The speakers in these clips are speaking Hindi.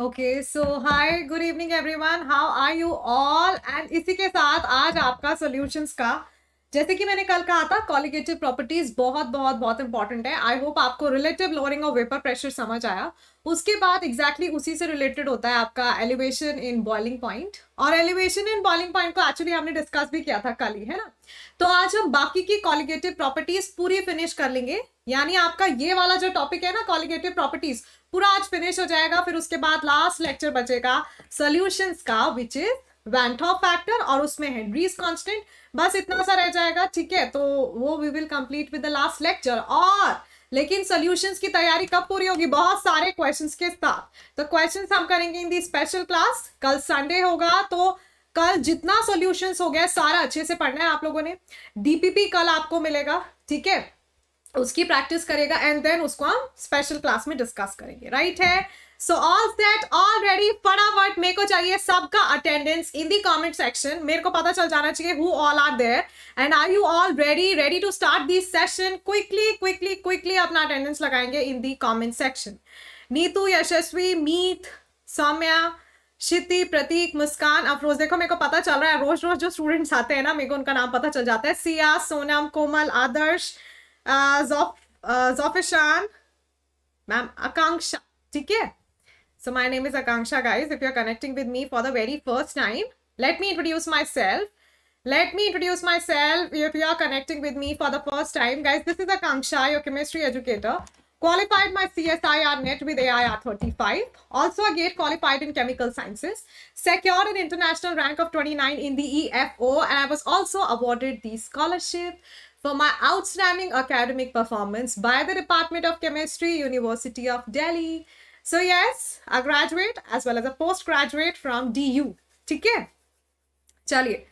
Okay so hi good evening everyone how are you all and इसी के साथ आज आपका सॉल्यूशंस का जैसे कि मैंने कल कहा था कॉलिगेटिव प्रॉपर्टीज बहुत बहुत बहुत इंपॉर्टेंट है आई होप आपको relative lowering of vapour pressure समझ आया उसके बाद एग्जैक्टली exactly उसी से रिलेटेड होता है आपका एलिवेशन इन बॉइलिंग पॉइंट और एलिवेशन इन बॉइलिंग पॉइंट को एक्चुअली हमने डिस्कस भी किया था कल ही है ना तो आज हम बाकी की कॉलिगेटिव प्रॉपर्टीज पूरी फिनिश कर लेंगे यानी आपका ये वाला जो टॉपिक है ना कॉलिगेटिव प्रॉपर्टीज पूरा आज फिनिश हो जाएगा फिर उसके बाद लास्ट लेक्चर बचेगा सोल्यूशंस का विच इज वैंटॉप फैक्टर और उसमें हेनरीज कॉन्स्टेंट बस इतना सा रह जाएगा ठीक है तो वो we will complete with the last lecture और लेकिन सॉल्यूशंस की तैयारी कब पूरी होगी बहुत सारे क्वेश्चंस के साथ तो क्वेश्चंस हम करेंगे इन दी स्पेशल क्लास कल संडे होगा तो कल जितना सॉल्यूशंस हो गया सारा अच्छे से पढ़ना है आप लोगों ने डीपीपी कल आपको मिलेगा ठीक है उसकी प्रैक्टिस करेगा एंड देन उसको हम स्पेशल क्लास में डिस्कस करेंगे राइट है so all set all ready फटाफट मेरे को चाहिए सबका attendance in the comment section मेरे को पता चल जाना चाहिए who all are there and are you all ready ready to start this session quickly quickly quickly अपना अटेंडेंस लगाएंगे in the comment section Neetu Yashasvi Meet Saumya Shiti Prateek Muskan Afroz देखो मेरे को पता चल रहा है रोज रोज जो स्टूडेंट्स आते हैं ना मेरे को उनका नाम पता चल जाता है सिया सोनम कोमल आदर्श जौफ जौफिशान मैम आकांक्षा ठीक है So my name is Akanksha guys. If you're connecting with me for the very first time, let me introduce myself. Let me introduce myself. If you are connecting with me for the first time, guys, this is Akanksha, your chemistry educator. Qualified my CSIR net with AIR 35. Also a GATE qualified in chemical sciences. Secured an international rank of 29 in the EFO and I was also awarded the scholarship for my outstanding academic performance by the Department of Chemistry, University of Delhi. A graduate as well as a post graduate from D U ठीक है चलिए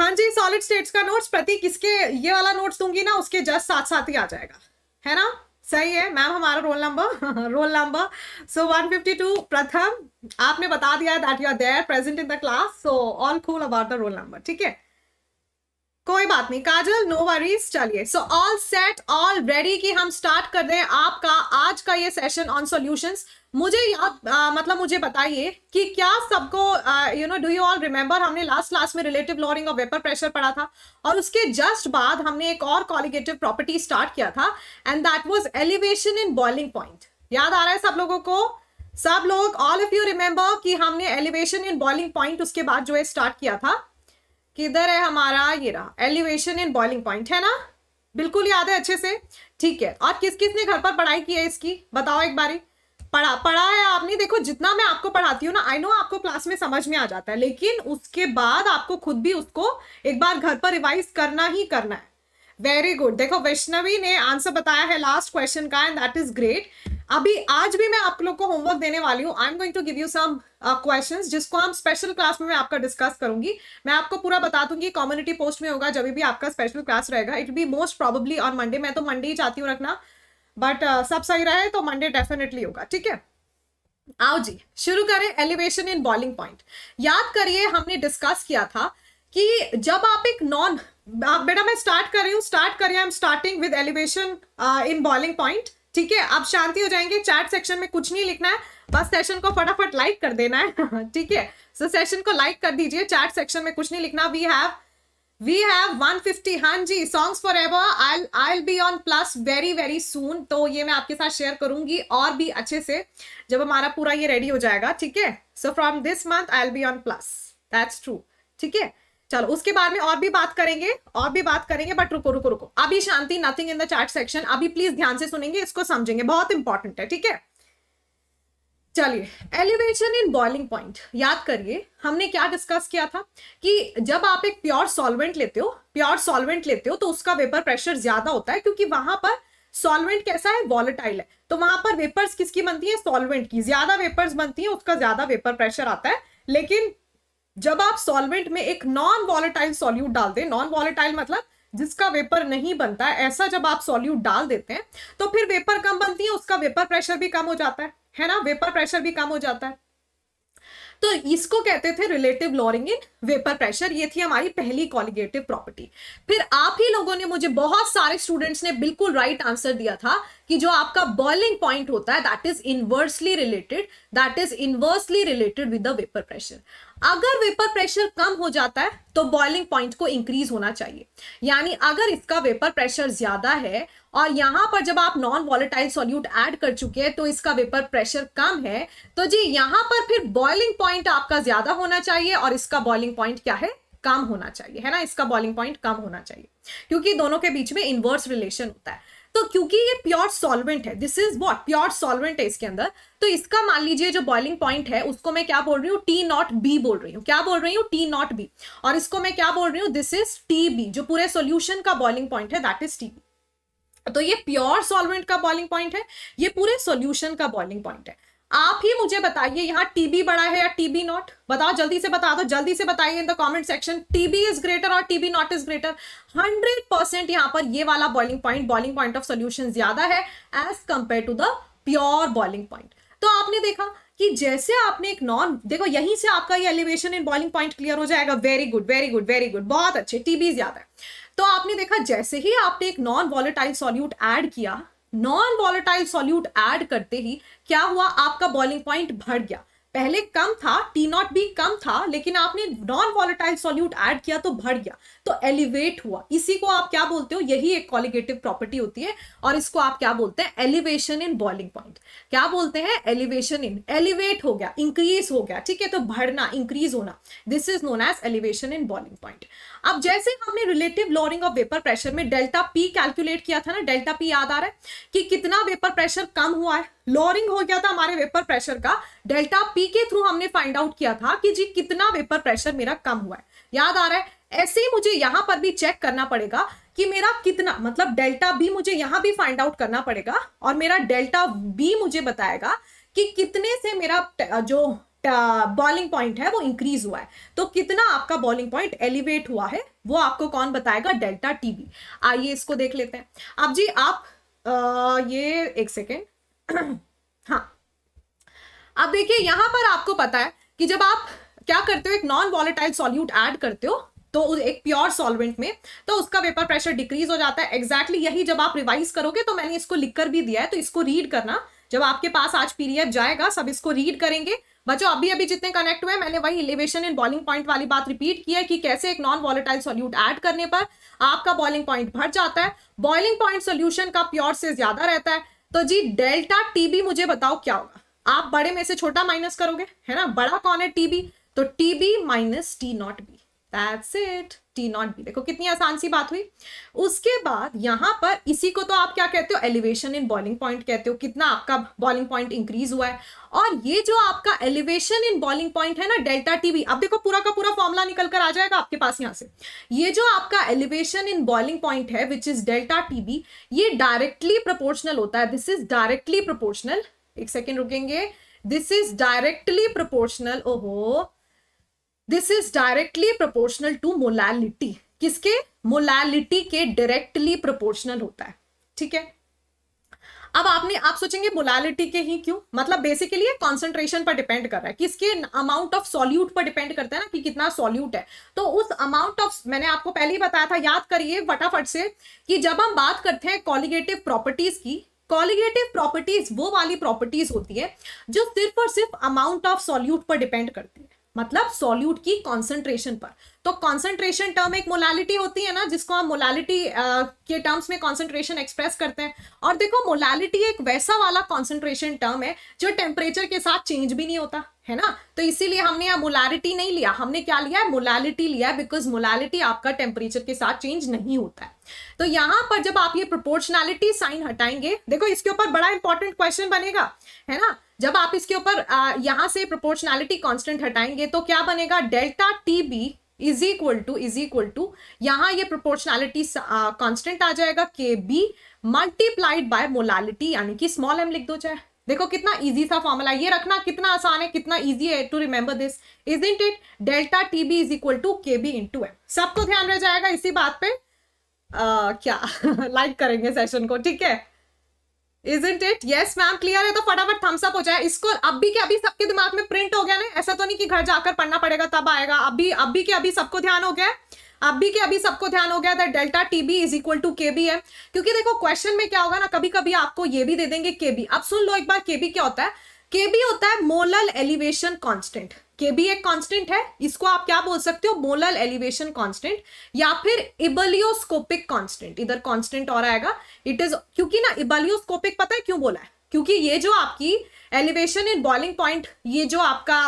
हाँ जी सॉलिड स्टेट्स का नोट्स प्रति किसके ये वाला नोट्स दूंगी ना उसके जस्ट साथ साथ ही आ जाएगा है ना सही है मैम हमारा roll number roll number so 152 प्रथम आपने बता दिया that you are there present in the class so all cool about the roll number ठीक है कोई बात नहीं काजल नो वरीज चलिए so all set all ready कि हम स्टार्ट कर दें आपका आज का ये सेशन ऑन सॉल्यूशंस मुझे याद मतलब मुझे बताइए कि क्या सबको you know do you all remember हमने लास्ट क्लास में relative lowering of vapour pressure पढ़ा था और उसके जस्ट बाद हमने एक और कॉलिगेटिव प्रॉपर्टी स्टार्ट किया था and that was elevation in boiling point याद आ रहा है सब लोगों को सब लोग ऑल ऑफ यू रिमेंबर कि हमने एलिवेशन इन बॉइलिंग पॉइंट उसके बाद जो है स्टार्ट किया था किधर है हमारा ये रहा एलिवेशन इन बॉइलिंग पॉइंट है ना बिल्कुल याद है अच्छे से ठीक है और किस किस ने घर पर पढ़ाई की है इसकी बताओ एक बारी पढ़ा पढ़ा है आपने देखो जितना मैं आपको पढ़ाती हूँ ना आई नो आपको क्लास में समझ में आ जाता है लेकिन उसके बाद आपको खुद भी उसको एक बार घर पर रिवाइज करना ही करना है वेरी गुड देखो वैष्णवी ने आंसर बताया है लास्ट क्वेश्चन का एंड दैट इज ग्रेट अभी आज भी मैं आप लोग को होमवर्क देने वाली हूँ I am going to give you some questions जिसको हम स्पेशल क्लास में मैं आपका डिस्कस करूंगी मैं आपको पूरा बता दूंगी कम्युनिटी पोस्ट में होगा जब भी आपका स्पेशल क्लास रहेगा it be most probably on Monday मैं तो मंडे ही चाहती हूँ रखना बट uh, सब सही रहे तो मंडे डेफिनेटली होगा ठीक है आओ जी शुरू करें एलिवेशन इन बॉलिंग पॉइंट याद करिए हमने डिस्कस किया था कि जब आप एक नॉन आप बेटा मैं स्टार्ट कर रही हूँ स्टार्ट हूँ I am starting with elevation in boiling point ठीक है आप शांति हो जाएंगे चैट सेक्शन में कुछ नहीं लिखना है बस सेशन को फटाफट लाइक कर देना है ठीक है सो सेशन को लाइक कर दीजिए चैट सेक्शन में कुछ नहीं लिखना वी हैव वी हैव 150 हाँ जी songs for ever I I be on plus very very soon तो ये मैं आपके साथ शेयर करूंगी और भी अच्छे से जब हमारा पूरा ये रेडी हो जाएगा ठीक है so from this month I'll be on plus that's true ठीक है चलो उसके बारे में और भी बात करेंगे और भी बात करेंगे बट रुको रुको रुको अभी शांति nothing in the chart section अभी प्लीज ध्यान से सुनेंगे इसको समझेंगे बहुत इंपॉर्टेंट है ठीक है चलिए एलिवेशन इन बॉइलिंग पॉइंट याद करिए हमने क्या डिस्कस किया था कि जब आप एक प्योर सॉल्वेंट लेते हो प्योर सॉल्वेंट लेते हो तो उसका वेपर प्रेशर ज्यादा होता है क्योंकि वहां पर सॉल्वेंट कैसा है वॉलेटाइल है तो वहां पर वेपर्स किसकी बनती है सॉल्वेंट की ज्यादा वेपर्स बनती है उसका ज्यादा वेपर प्रेशर आता है लेकिन जब आप सॉल्वेंट में एक नॉन वॉलेटाइल सॉल्यूट डाल दें नॉन वॉलेटाइल मतलब जिसका वेपर नहीं बनता है ऐसा जब आप सॉल्यूट डाल देते हैं तो फिर वेपर कम बनती है उसका वेपर प्रेशर भी कम हो जाता है है ना वेपर प्रेशर भी कम हो जाता है तो इसको कहते थे relative lowering in vapour pressure ये थी हमारी पहली कॉलिगेटिव प्रॉपर्टी फिर आप ही लोगों ने मुझे बहुत सारे स्टूडेंट्स ने बिल्कुल राइट right आंसर दिया था कि जो आपका बॉइलिंग पॉइंट होता है that is inversely related that is inversely related with the vapour pressure अगर वेपर प्रेशर कम हो जाता है तो बॉइलिंग पॉइंट को इंक्रीज होना चाहिए यानी अगर इसका वेपर प्रेशर ज्यादा है और यहां पर जब आप नॉन वॉलेटाइल सॉल्यूट ऐड कर चुके हैं तो इसका वेपर प्रेशर कम है तो जी यहां पर फिर बॉइलिंग पॉइंट आपका ज्यादा होना चाहिए और इसका बॉइलिंग पॉइंट क्या है कम होना चाहिए है ना इसका बॉइलिंग पॉइंट कम होना चाहिए क्योंकि दोनों के बीच में इन्वर्स रिलेशन होता है तो क्योंकि ये प्योर सॉल्वेंट है this is what pure solvent है इसके अंदर तो इसका मान लीजिए जो बॉइलिंग पॉइंट है उसको मैं क्या बोल रही हूँ टी नॉट बी बोल रही हूँ क्या बोल रही हूँ टी नॉट बी और इसको मैं क्या बोल रही हूँ दिस इज टी बी जो पूरे सोल्यूशन का बॉइलिंग पॉइंट है दैट इज टी बी तो ये प्योर सॉल्वेंट का बॉइलिंग पॉइंट है ये पूरे सोल्यूशन का बॉइलिंग पॉइंट है आप ही मुझे बताइए यहाँ टीबी बड़ा है या टीबी नॉट बताओ जल्दी से बता दो जल्दी से बताइए in the comment section TB is greater और TB not is greater 100 percent यहाँ पर ये वाला boiling point boiling point of solution ज्यादा है as compare to the pure boiling point तो आपने देखा कि जैसे आपने एक नॉन देखो यहीं से आपका ये elevation in boiling point clear हो जाएगा very good very good very good बहुत अच्छे टीबी ज्यादा है तो आपने देखा जैसे ही आपने एक नॉन वॉलेटाइल सॉल्यूट ऐड किया नॉन वॉलेटाइल सॉल्यूट ऐड करते ही क्या हुआ आपका बॉइलिंग पॉइंट बढ़ गया पहले कम था टी नॉट भी कम था लेकिन आपने नॉन वॉलेटाइल सॉल्यूट ऐड किया तो बढ़ गया तो एलिवेट हुआ इसी को आप क्या बोलते हो यही एक कॉलिगेटिव प्रॉपर्टी होती है और इसको आप क्या बोलते हैं एलिवेशन इन बॉइलिंग पॉइंट क्या बोलते हैं एलिवेशन इन एलिवेट हो गया इंक्रीज हो गया ठीक है तो बढ़ना इंक्रीज होना this is known as elevation in boiling point अब जैसे हमने relative lowering of vapour pressure में डेल्टा पी कैलकुलेट किया था ना डेल्टा पी याद आ रहा है कि कितना वेपर प्रेशर कम हुआ है लोअरिंग हो गया था हमारे वेपर प्रेशर का डेल्टा पी के थ्रू हमने फाइंड आउट किया था कि जी कितना वेपर प्रेशर मेरा कम हुआ है याद आ रहा है ऐसे ही मुझे यहां पर भी चेक करना पड़ेगा कि मेरा कितना मतलब डेल्टा बी मुझे यहां भी फाइंड आउट करना पड़ेगा और मेरा डेल्टा बी मुझे बताएगा कि कितने से मेरा जो बॉलिंग uh, पॉइंट है वो इंक्रीज हुआ है तो कितना आपका बॉलिंग पॉइंट एलिवेट हुआ है वो आपको कौन बताएगा डेल्टा टीबी आइए इसको देख लेते हैं आप जी आप आ, ये एक सेकेंड हाँ अब देखिए यहां पर आपको पता है कि जब आप क्या करते हो एक नॉन वॉलेटाइल सॉल्यूट ऐड करते हो तो एक प्योर सॉल्वेंट में तो उसका वेपर प्रेशर डिक्रीज हो जाता है एग्जैक्टली exactly यही जब आप रिवाइज करोगे तो मैंने इसको लिखकर भी दिया है तो इसको रीड करना जब आपके पास आज पीरियड जाएगा सब इसको रीड करेंगे बच्चों अभी अभी जितने कनेक्ट हुए मैंने वही इलेवेशन इन बॉलिंग पॉइंट वाली बात रिपीट की है कि कैसे एक नॉन वॉलेटाइल सोल्यूट ऐड करने पर आपका बॉइलिंग पॉइंट भर जाता है बॉइलिंग पॉइंट सोल्यूशन का प्योर से ज्यादा रहता है तो जी डेल्टा टीबी मुझे बताओ क्या होगा आप बड़े में से छोटा माइनस करोगे है ना बड़ा कौन है टीबी तो TB minus T not B That's it. T not B. देखो कितनी आसान सी बात हुई उसके बाद यहां पर इसी को तो आप क्या कहते हो एलिवेशन इन बॉलिंग पॉइंट कहते हो कितना आपका बॉलिंग पॉइंट इंक्रीज हुआ है और ये जो आपका एलिवेशन इन बॉलिंग पॉइंट है ना डेल्टा टी बी अब देखो पूरा का पूरा फॉर्मुला निकल कर आ जाएगा आपके पास यहां से ये जो आपका एलिवेशन इन बॉलिंग पॉइंट है which is delta T B ये डायरेक्टली प्रोपोर्शनल होता है दिस इज डायरेक्टली प्रोपोर्शनल एक सेकेंड रुकेंगे दिस इज डायरेक्टली प्रोपोर्शनल ओहो this is directly proportional to molality किसके मोलैलिटी के डायरेक्टली प्रोपोर्शनल होता है ठीक है अब आपने आप सोचेंगे मोलैलिटी के ही क्यों मतलब बेसिकली ये कॉन्सेंट्रेशन पर डिपेंड कर रहा है किसके अमाउंट ऑफ सॉल्यूट पर डिपेंड करता है ना कि कितना सॉल्यूट है तो उस अमाउंट ऑफ मैंने आपको पहले ही बताया था याद करिए फटाफट से कि जब हम बात करते हैं कॉलिगेटिव प्रॉपर्टीज की कॉलिगेटिव प्रॉपर्टीज वो वाली प्रॉपर्टीज होती है जो सिर्फ और सिर्फ अमाउंट ऑफ सॉल्यूट पर डिपेंड करती है मतलब सॉल्यूट की कॉन्सेंट्रेशन पर तो कॉन्सेंट्रेशन टर्म एक मोलालिटी होती है ना जिसको हम मोलालिटी के टर्म्स में कॉन्सेंट्रेशन एक्सप्रेस करते हैं और देखो मोलालिटी एक वैसा वाला कॉन्सेंट्रेशन टर्म है जो टेम्परेचर के साथ चेंज भी नहीं होता है ना तो इसीलिए हमने यहाँ मोलालिटी नहीं लिया हमने क्या लिया है मोलालिटी लिया है बिकॉज मोलालिटी आपका टेम्परेचर के साथ चेंज नहीं होता है तो यहाँ पर जब आप ये प्रोपोर्शनैलिटी साइन हटाएंगे देखो इसके ऊपर बड़ा इंपॉर्टेंट क्वेश्चन बनेगा है ना जब आप इसके ऊपर यहाँ से प्रोपोर्शनैलिटी कांस्टेंट हटाएंगे तो क्या बनेगा delta T B is equal to is equal to यहाँ ये प्रोपोर्शनैलिटी कांस्टेंट आ जाएगा के बी मल्टीप्लाइड बाय मोलालिटी यानी कि स्मॉल एम लिख दो चाहे देखो कितना इजी सा फॉर्मूला ये रखना कितना आसान है कितना इजी है to remember this is isn't it delta T B is equal to K B into M सबको ध्यान रह जाएगा इसी बात पे आ, क्या लाइक करेंगे सेशन को ठीक है isn't it yes ma'am clear है तो फटाफट थम्स अप हो जाए इसको अभी के अभी सबके दिमाग में प्रिंट हो गया ना ऐसा तो नहीं कि घर जाकर पढ़ना पड़ेगा तब आएगा अभी अभी के अभी सबको ध्यान हो गया अभी के अभी सबको ध्यान हो गया that delta T B is equal to K B है क्योंकि देखो क्वेश्चन में क्या होगा ना कभी कभी आपको ये भी दे देंगे के बी अब सुन लो एक बार के बी क्या होता है के बी होता है मोलल एलिवेशन कॉन्स्टेंट के भी एक कांस्टेंट है इसको आप क्या बोल सकते हो मोलल एलिवेशन कांस्टेंट या फिर इबलियोस्कोपिक कांस्टेंट इधर कांस्टेंट और आएगा इट इज क्योंकि ना इबलियोस्कोपिक पता है क्यों बोला है क्योंकि ये जो आपकी एलिवेशन इन बॉइलिंग पॉइंट ये जो आपका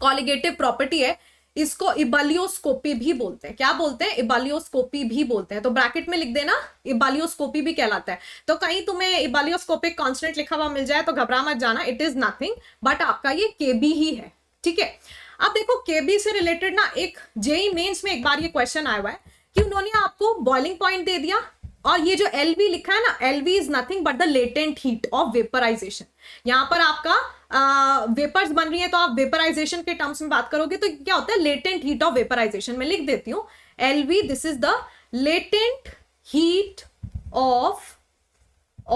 कॉलिगेटिव प्रॉपर्टी है इसको इबालियोस्कोपी भी बोलते हैं क्या बोलते हैं इबालियोस्कोपी भी बोलते हैं तो ब्रैकेट में लिख देना इबालियोस्कोपी भी कहलाता है तो कहीं तुम्हें इबालियोस्कोपिक कांस्टेंट लिखा हुआ मिल जाए तो घबरा मत जाना इट इज नथिंग बट आपका ये केबी ही है ठीक है अब देखो केबी से रिलेटेड ना एक जेई मेन्स e में एक बार ये क्वेश्चन आया हुआ है कि उन्होंने आपको बॉइलिंग पॉइंट दे दिया और ये जो एल लिखा है ना L is nothing but the latent heat of vaporisation यहाँ पर आपका वेपर्स बन रही है तो आप वेपराइजेशन के टर्म्स में बात करोगे तो क्या होता है लेटेंट हीट ऑफ वेपराइजेशन मैं लिख देती हूँ L this is the latent heat of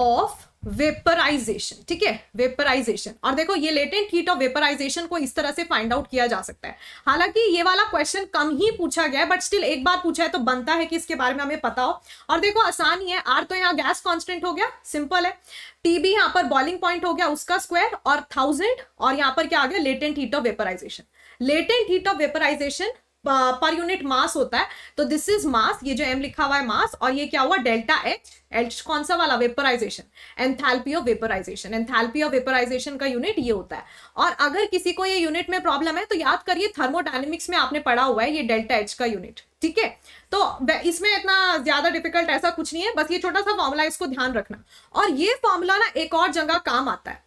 of vaporisation ठीक है वेपराइजेशन और देखो ये लेटेंट हीट ऑफ वेपराइजेशन को इस तरह से फाइंड आउट किया जा सकता है हालांकि ये वाला क्वेश्चन कम ही पूछा गया है बट स्टिल एक बार पूछा है तो बनता है कि इसके बारे में हमें पता हो और देखो आसान ही है आर तो यहाँ गैस कॉन्स्टेंट हो गया सिंपल है टी बी यहाँ पर बॉइलिंग पॉइंट हो गया उसका स्क्वायर और थाउजेंड और यहाँ पर क्या आ गया latent heat of vaporisation latent heat of vaporisation पर यूनिट मास होता है तो दिस इज मास ये जो एम लिखा हुआ है मास और ये क्या हुआ डेल्टा एच एच कौन सा वाला vaporization enthalpy of vaporization enthalpy of vaporization का यूनिट ये होता है और अगर किसी को ये यूनिट में प्रॉब्लम है तो याद करिए थर्मोडाइनमिक्स में आपने पढ़ा हुआ है ये डेल्टा एच का यूनिट ठीक है तो इसमें इतना ज्यादा डिफिकल्ट ऐसा कुछ नहीं है बस ये छोटा सा फॉर्मूला इसको ध्यान रखना और ये फॉर्मूला ना एक और जगह काम आता है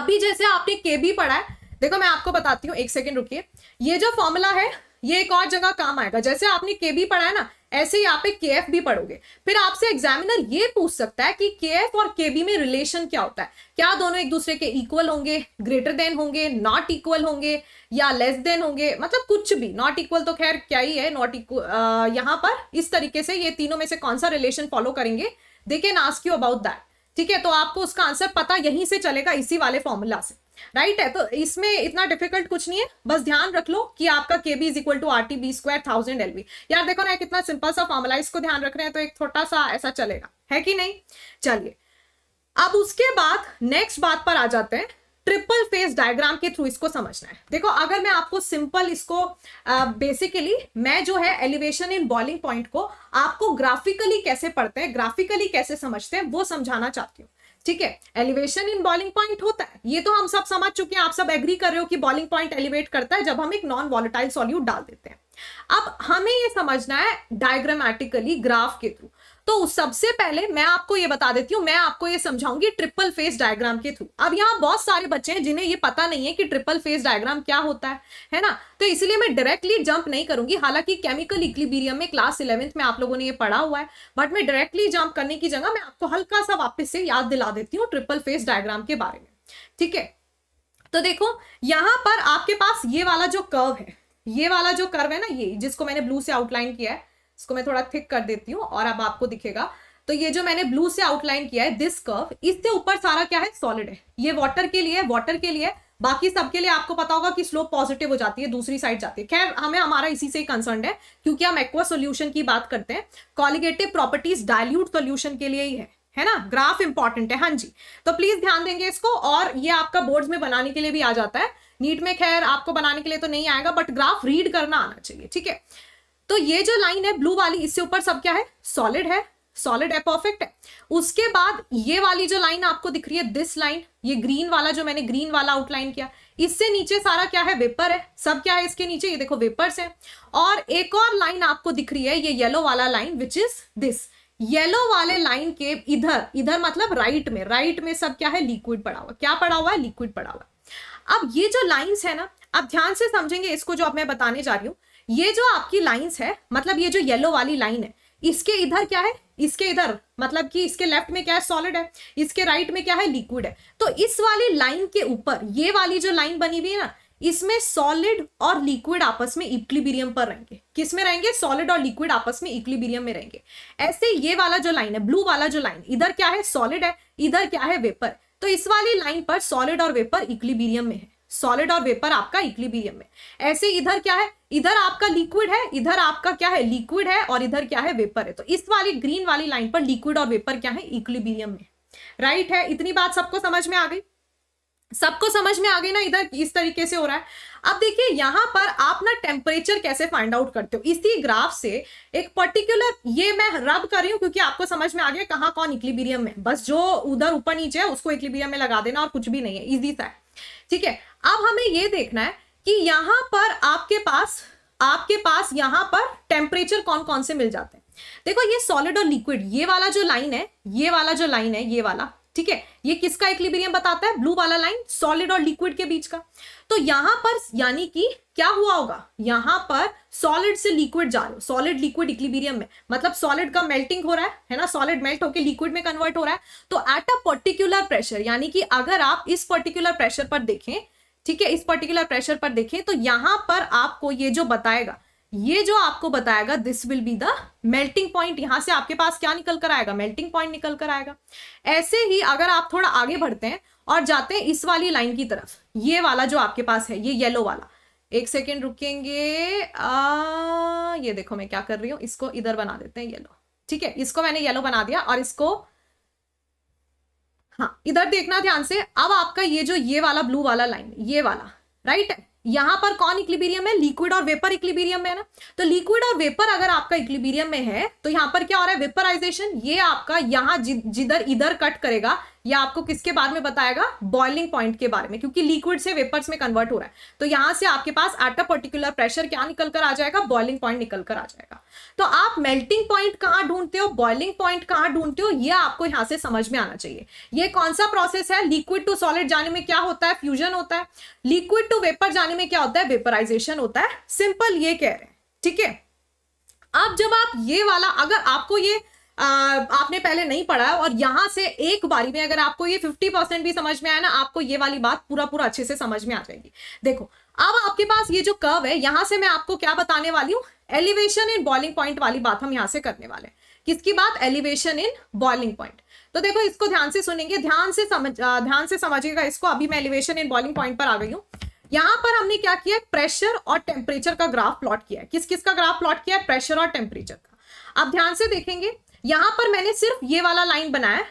अभी जैसे आपने के बी पढ़ा है देखो मैं आपको बताती हूँ एक सेकेंड रुकिए ये जो फॉर्मूला है ये एक और जगह काम आएगा जैसे आपने के बी पढ़ा है ना ऐसे ही आप एक के एफ भी पढ़ोगे फिर आपसे एग्जामिनर ये पूछ सकता है कि के एफ और के बी में रिलेशन क्या होता है क्या दोनों एक दूसरे के इक्वल होंगे ग्रेटर देन होंगे नॉट इक्वल होंगे या लेस देन होंगे मतलब कुछ भी नॉट इक्वल तो खैर क्या ही है नॉट इक्वल यहाँ पर इस तरीके से ये तीनों में से कौन सा रिलेशन फॉलो करेंगे they can ask you about that ठीक है तो आपको उसका आंसर पता यहीं से चलेगा इसी वाले फॉर्मूला से राइट है तो इसमें इतना डिफिकल्ट कुछ नहीं है बस ध्यान रख लो कि आपका K B is equal to R T B square thousand L B यार देखो ना कितना सिंपल सा फॉर्मुला इसको ध्यान रख रहे हैं तो एक छोटा सा ऐसा चलेगा है कि नहीं चलिए अब उसके बाद नेक्स्ट बात पर आ जाते हैं ट्रिपल फेस डायग्राम के थ्रू इसको समझना है देखो अगर मैं आपको सिंपल इसको बेसिकली मैं जो है एलिवेशन इन बॉलिंग पॉइंट को आपको ग्राफिकली कैसे पढ़ते हैं ग्राफिकली कैसे समझते हैं वो समझाना चाहती हूँ ठीक है एलिवेशन इन बॉलिंग पॉइंट होता है ये तो हम सब समझ चुके हैं आप सब एग्री कर रहे हो कि बॉलिंग पॉइंट एलिवेट करता है जब हम एक नॉन वॉलेटाइल सॉल्यूट डाल देते हैं अब हमें ये समझना है डायग्रामेटिकली ग्राफ के थ्रू तो सबसे पहले मैं आपको ये बता देती हूँ मैं आपको ये समझाऊंगी ट्रिपल फेस डायग्राम के थ्रू अब यहाँ बहुत सारे बच्चे हैं जिन्हें ये पता नहीं है कि ट्रिपल फेस डायग्राम क्या होता है है ना तो इसलिए मैं डायरेक्टली जंप नहीं करूंगी हालांकि केमिकल इक्लिबीरियम में क्लास इलेवेंथ में आप लोगों ने ये पढ़ा हुआ है बट मैं डायरेक्टली जंप करने की जगह मैं आपको हल्का सा वापिस से याद दिला देती हूँ ट्रिपल फेस डायग्राम के बारे में ठीक है तो देखो यहाँ पर आपके पास ये वाला जो कर्व है ये वाला जो कर्व है ना ये जिसको मैंने ब्लू से आउटलाइन किया है इसको मैं थोड़ा थिक कर देती हूँ और अब आपको दिखेगा तो ये जो मैंने ब्लू से आउटलाइन किया है दिस कर्व इससे ऊपर सारा क्या है सॉलिड है ये वाटर के लिए वाटर के लिए बाकी सबके लिए आपको पता होगा कि स्लोप पॉजिटिव हो जाती है दूसरी साइड जाती है खैर हमें हमारा इसी से ही कंसर्न है क्योंकि हम एक्वा सोल्यूशन की बात करते हैं कॉलिगेटिव प्रॉपर्टीज डायल्यूट सोल्यूशन के लिए ही है है ना ग्राफ इंपॉर्टेंट है हाँ जी तो प्लीज ध्यान देंगे इसको और ये आपका बोर्ड्स में बनाने के लिए भी आ जाता है नीट में खैर आपको बनाने के लिए तो नहीं आएगा बट ग्राफ रीड करना आना चाहिए ठीक है तो ये जो लाइन है ब्लू वाली इससे ऊपर सब क्या है सॉलिड है सॉलिड है परफेक्ट है उसके बाद ये वाली जो लाइन आपको दिख रही है दिस लाइन ये ग्रीन वाला जो मैंने ग्रीन वाला आउटलाइन किया इससे नीचे सारा क्या है वेपर है सब क्या है इसके नीचे ये देखो वेपर्स है और एक और लाइन आपको दिख रही है ये येलो वाला line which is this yellow वाले लाइन के इधर इधर मतलब राइट में राइट में सब क्या है लिक्विड पड़ा हुआ क्या पड़ा हुआ है लिक्विड पड़ा हुआ अब ये जो लाइन है ना आप ध्यान से समझेंगे इसको जो अब मैं बताने जा रही हूँ ये जो आपकी लाइन्स है मतलब ये जो येलो वाली लाइन है इसके इधर क्या है इसके इधर मतलब कि इसके लेफ्ट में क्या है सॉलिड है इसके राइट में क्या है लिक्विड है तो इस वाली लाइन के ऊपर ये वाली जो लाइन बनी हुई है ना इसमें सॉलिड और लिक्विड आपस में इक्लिबीरियम पर रहेंगे किस में रहेंगे सॉलिड और लिक्विड आपस में इक्लिबीरियम में रहेंगे ऐसे ये वाला जो लाइन है ब्लू वाला जो लाइन इधर क्या है सॉलिड है इधर क्या है वेपर तो इस वाली लाइन पर सॉलिड और वेपर इक्लिबीरियम में है सॉलिड और वेपर आपका इक्लिबीरियम में ऐसे इधर क्या है इधर आपका लिक्विड है इधर आपका क्या है लिक्विड है और इधर क्या है वेपर है तो इस वाली ग्रीन वाली लाइन पर लिक्विड और वेपर क्या है इक्लिबीरियम में राइट है इतनी बात सबको समझ में आ गई सबको समझ में आ गई ना इधर इस तरीके से हो रहा है अब देखिए यहाँ पर आप ना टेम्परेचर कैसे फाइंड आउट करते हो इसी ग्राफ से एक पर्टिकुलर ये मैं रब कर रही हूँ क्योंकि आपको समझ में आ गया कहाँ कौन इक्लिबीरियम है बस जो उधर ऊपर नीचे है उसको इक्लिबीरियम में लगा देना और कुछ भी नहीं है इजी सा है ठीक है अब हमें ये देखना है कि यहां पर आपके पास आपके पास यहां पर टेम्परेचर कौन कौन से मिल जाते हैं देखो ये सॉलिड और लिक्विड ये वाला जो लाइन है ये वाला जो लाइन है ये वाला ठीक है ये किसका इक्लिब्रियम बताता है ब्लू वाला लाइन सॉलिड और लिक्विड के बीच का तो यहां पर यानी कि क्या हुआ होगा यहां पर सॉलिड से लिक्विड जा रहे हो सॉलिड लिक्विड इक्लिबीरियम में मतलब सॉलिड का मेल्टिंग हो रहा है है ना सॉलिड मेल्ट होकर लिक्विड में कन्वर्ट हो रहा है तो एट अ पर्टिकुलर प्रेशर यानी कि अगर आप इस पर्टिकुलर प्रेशर पर देखें ठीक है इस पर्टिकुलर प्रेशर पर देखें तो यहां पर आपको ये जो बताएगा ये जो आपको बताएगा this will be the melting point यहां से आपके पास क्या निकल कर आएगा मेल्टिंग पॉइंट निकल कर आएगा ऐसे ही अगर आप थोड़ा आगे बढ़ते हैं और जाते हैं इस वाली लाइन की तरफ ये वाला जो आपके पास है ये येलो वाला एक सेकेंड रुकेंगे आ, ये देखो मैं क्या कर रही हूं इसको इधर बना देते हैं येलो ठीक है इसको मैंने येलो बना दिया और इसको हाँ इधर देखना ध्यान से अब आपका ये जो ये वाला ब्लू वाला लाइन ये वाला राइट यहां पर कौन इक्लिबीरियम है लिक्विड और वेपर इक्लिबीरियम में है ना तो लिक्विड और वेपर अगर आपका इक्लिबीरियम में है तो यहाँ पर क्या हो रहा है वेपराइजेशन ये आपका यहाँ जिधर इधर कट करेगा या आपको किसके बारे में बताएगा बॉइलिंग पॉइंट के बारे में क्योंकि लिक्विड से वेपर्स में कन्वर्ट हो रहा है तो यहां से आपके पास एट अ पर्टिकुलर प्रेशर क्या निकल कर आ जाएगा बॉइलिंग पॉइंट निकल कर आ जाएगा तो आप मेल्टिंग पॉइंट कहां ढूंढते हो बॉइलिंग पॉइंट कहां ढूंढते हो यह आपको यहां से समझ में आना चाहिए यह कौन सा प्रोसेस है लिक्विड टू सॉलिड जाने में क्या होता है फ्यूजन होता है लिक्विड टू वेपर जाने में क्या होता है वेपराइजेशन होता है सिंपल ये कह रहे हैं ठीक है अब जब आप ये वाला अगर आपको ये आपने पहले नहीं पढ़ा और यहाँ से एक बारी में अगर आपको ये फिफ्टी परसेंट भी समझ में आया ना आपको ये वाली बात पूरा पूरा अच्छे से समझ में आ जाएगी देखो अब आपके पास ये जो कर्व है यहाँ से मैं आपको क्या बताने वाली हूँ एलिवेशन इन बॉइलिंग पॉइंट वाली बात हम यहाँ से करने वाले हैं किसकी बात एलिवेशन इन बॉइलिंग पॉइंट तो देखो इसको ध्यान से सुनेंगे ध्यान से समझ ध्यान से समझिएगा इसको अभी मैं एलिवेशन इन बॉइलिंग पॉइंट पर आ गई हूँ यहाँ पर हमने क्या किया प्रेशर और टेम्परेचर का ग्राफ प्लॉट किया है किस किस का ग्राफ प्लॉट किया है प्रेशर और टेम्परेचर का आप ध्यान से देखेंगे यहां पर मैंने सिर्फ ये वाला लाइन बनाया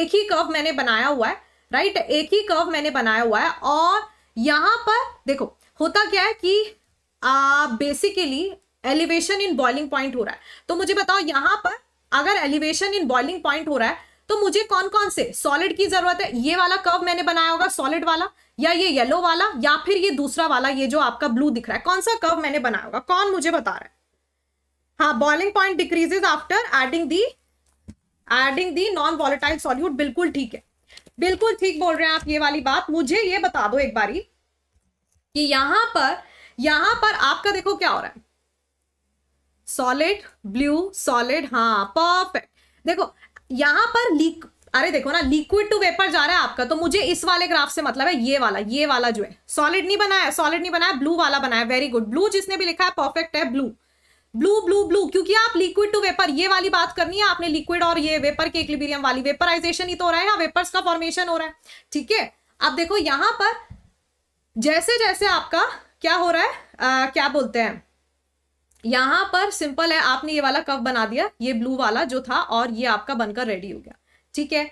एक ही कर्व मैंने बनाया हुआ है राइट एक ही कर्व मैंने बनाया हुआ है और यहां पर देखो होता क्या है कि basically elevation in boiling point हो रहा है तो मुझे बताओ यहां पर अगर एलिवेशन इन बॉइलिंग पॉइंट हो रहा है तो मुझे कौन कौन से सॉलिड की जरूरत है ये वाला कर्व मैंने बनाया होगा सॉलिड वाला या ये येलो वाला या फिर ये दूसरा वाला ये जो आपका ब्लू दिख रहा है कौन सा कर्व मैंने बनाया होगा कौन मुझे बता रहा है हाँ boiling point decreases after adding the adding the non volatile solute बिल्कुल ठीक है बिल्कुल ठीक बोल रहे हैं आप ये वाली बात मुझे ये बता दो एक बारी कि यहां पर यहां पर आपका देखो क्या हो रहा है सॉलिड ब्लू सॉलिड हाँ परफेक्ट देखो यहां पर लीक अरे देखो ना लिक्विड टू वेपर जा रहा है आपका तो मुझे इस वाले ग्राफ से मतलब है ये वाला ये वाला जो है सॉलिड नहीं बनाया सॉलिड नहीं बनाया ब्लू वाला बनाया वेरी गुड ब्लू जिसने भी लिखा है परफेक्ट है ब्लू ब्लू ब्लू ब्लू क्योंकि आप लिक्विड टू वेपर ये वाली बात करनी है आपने लिक्विड और ये वेपर के इक्लिबीरियम वाली वेपराइजेशन ही तो हो रहा है या वेपर्स का फॉर्मेशन हो रहा है ठीक है अब देखो यहां पर जैसे जैसे आपका क्या हो रहा है आ, क्या बोलते हैं यहां पर सिंपल है आपने ये वाला कव बना दिया ये ब्लू वाला जो था और ये आपका बनकर रेडी हो गया ठीक है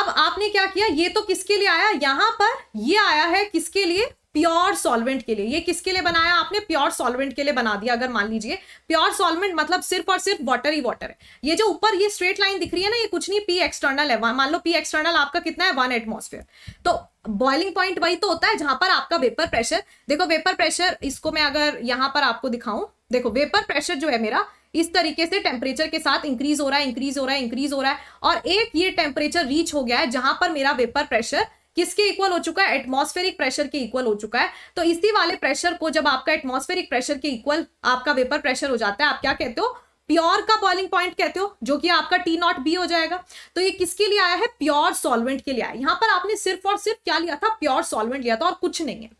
अब आपने क्या किया ये तो किसके लिए आया यहां पर ये आया है किसके लिए प्योर सॉल्वेंट के लिए ये किसके लिए बनाया आपने प्योर सॉल्वेंट के लिए बना दिया अगर मान लीजिए प्योर सॉल्वेंट मतलब सिर्फ और सिर्फ वाटर ही वाटर है ये जो ऊपर ये स्ट्रेट लाइन दिख रही है ना ये कुछ नहीं पी एक्सटर्नल है मान लो पी एक्सटर्नल आपका कितना है वन एटमोसफेयर तो बॉइलिंग पॉइंट वही तो होता है जहां पर आपका वेपर प्रेशर देखो वेपर प्रेशर इसको मैं अगर यहाँ पर आपको दिखाऊं देखो वेपर प्रेशर जो है मेरा इस तरीके से टेम्परेचर के साथ इंक्रीज हो रहा है इंक्रीज हो रहा है इंक्रीज हो रहा है और एक ये टेम्परेचर रीच हो गया है जहां पर मेरा वेपर प्रेशर किसके इक्वल हो चुका है एटमॉस्फेरिक प्रेशर के इक्वल हो चुका है तो इसी वाले प्रेशर को जब आपका एटमॉस्फेरिक प्रेशर के इक्वल आपका वेपर प्रेशर हो जाता है आप क्या कहते हो प्योर का बॉइलिंग पॉइंट कहते हो जो कि आपका टी नॉट बी हो जाएगा तो ये किसके लिए आया है प्योर सॉल्वेंट के लिए आया यहाँ पर आपने सिर्फ और सिर्फ क्या लिया था प्योर सॉल्वेंट लिया था और कुछ नहीं है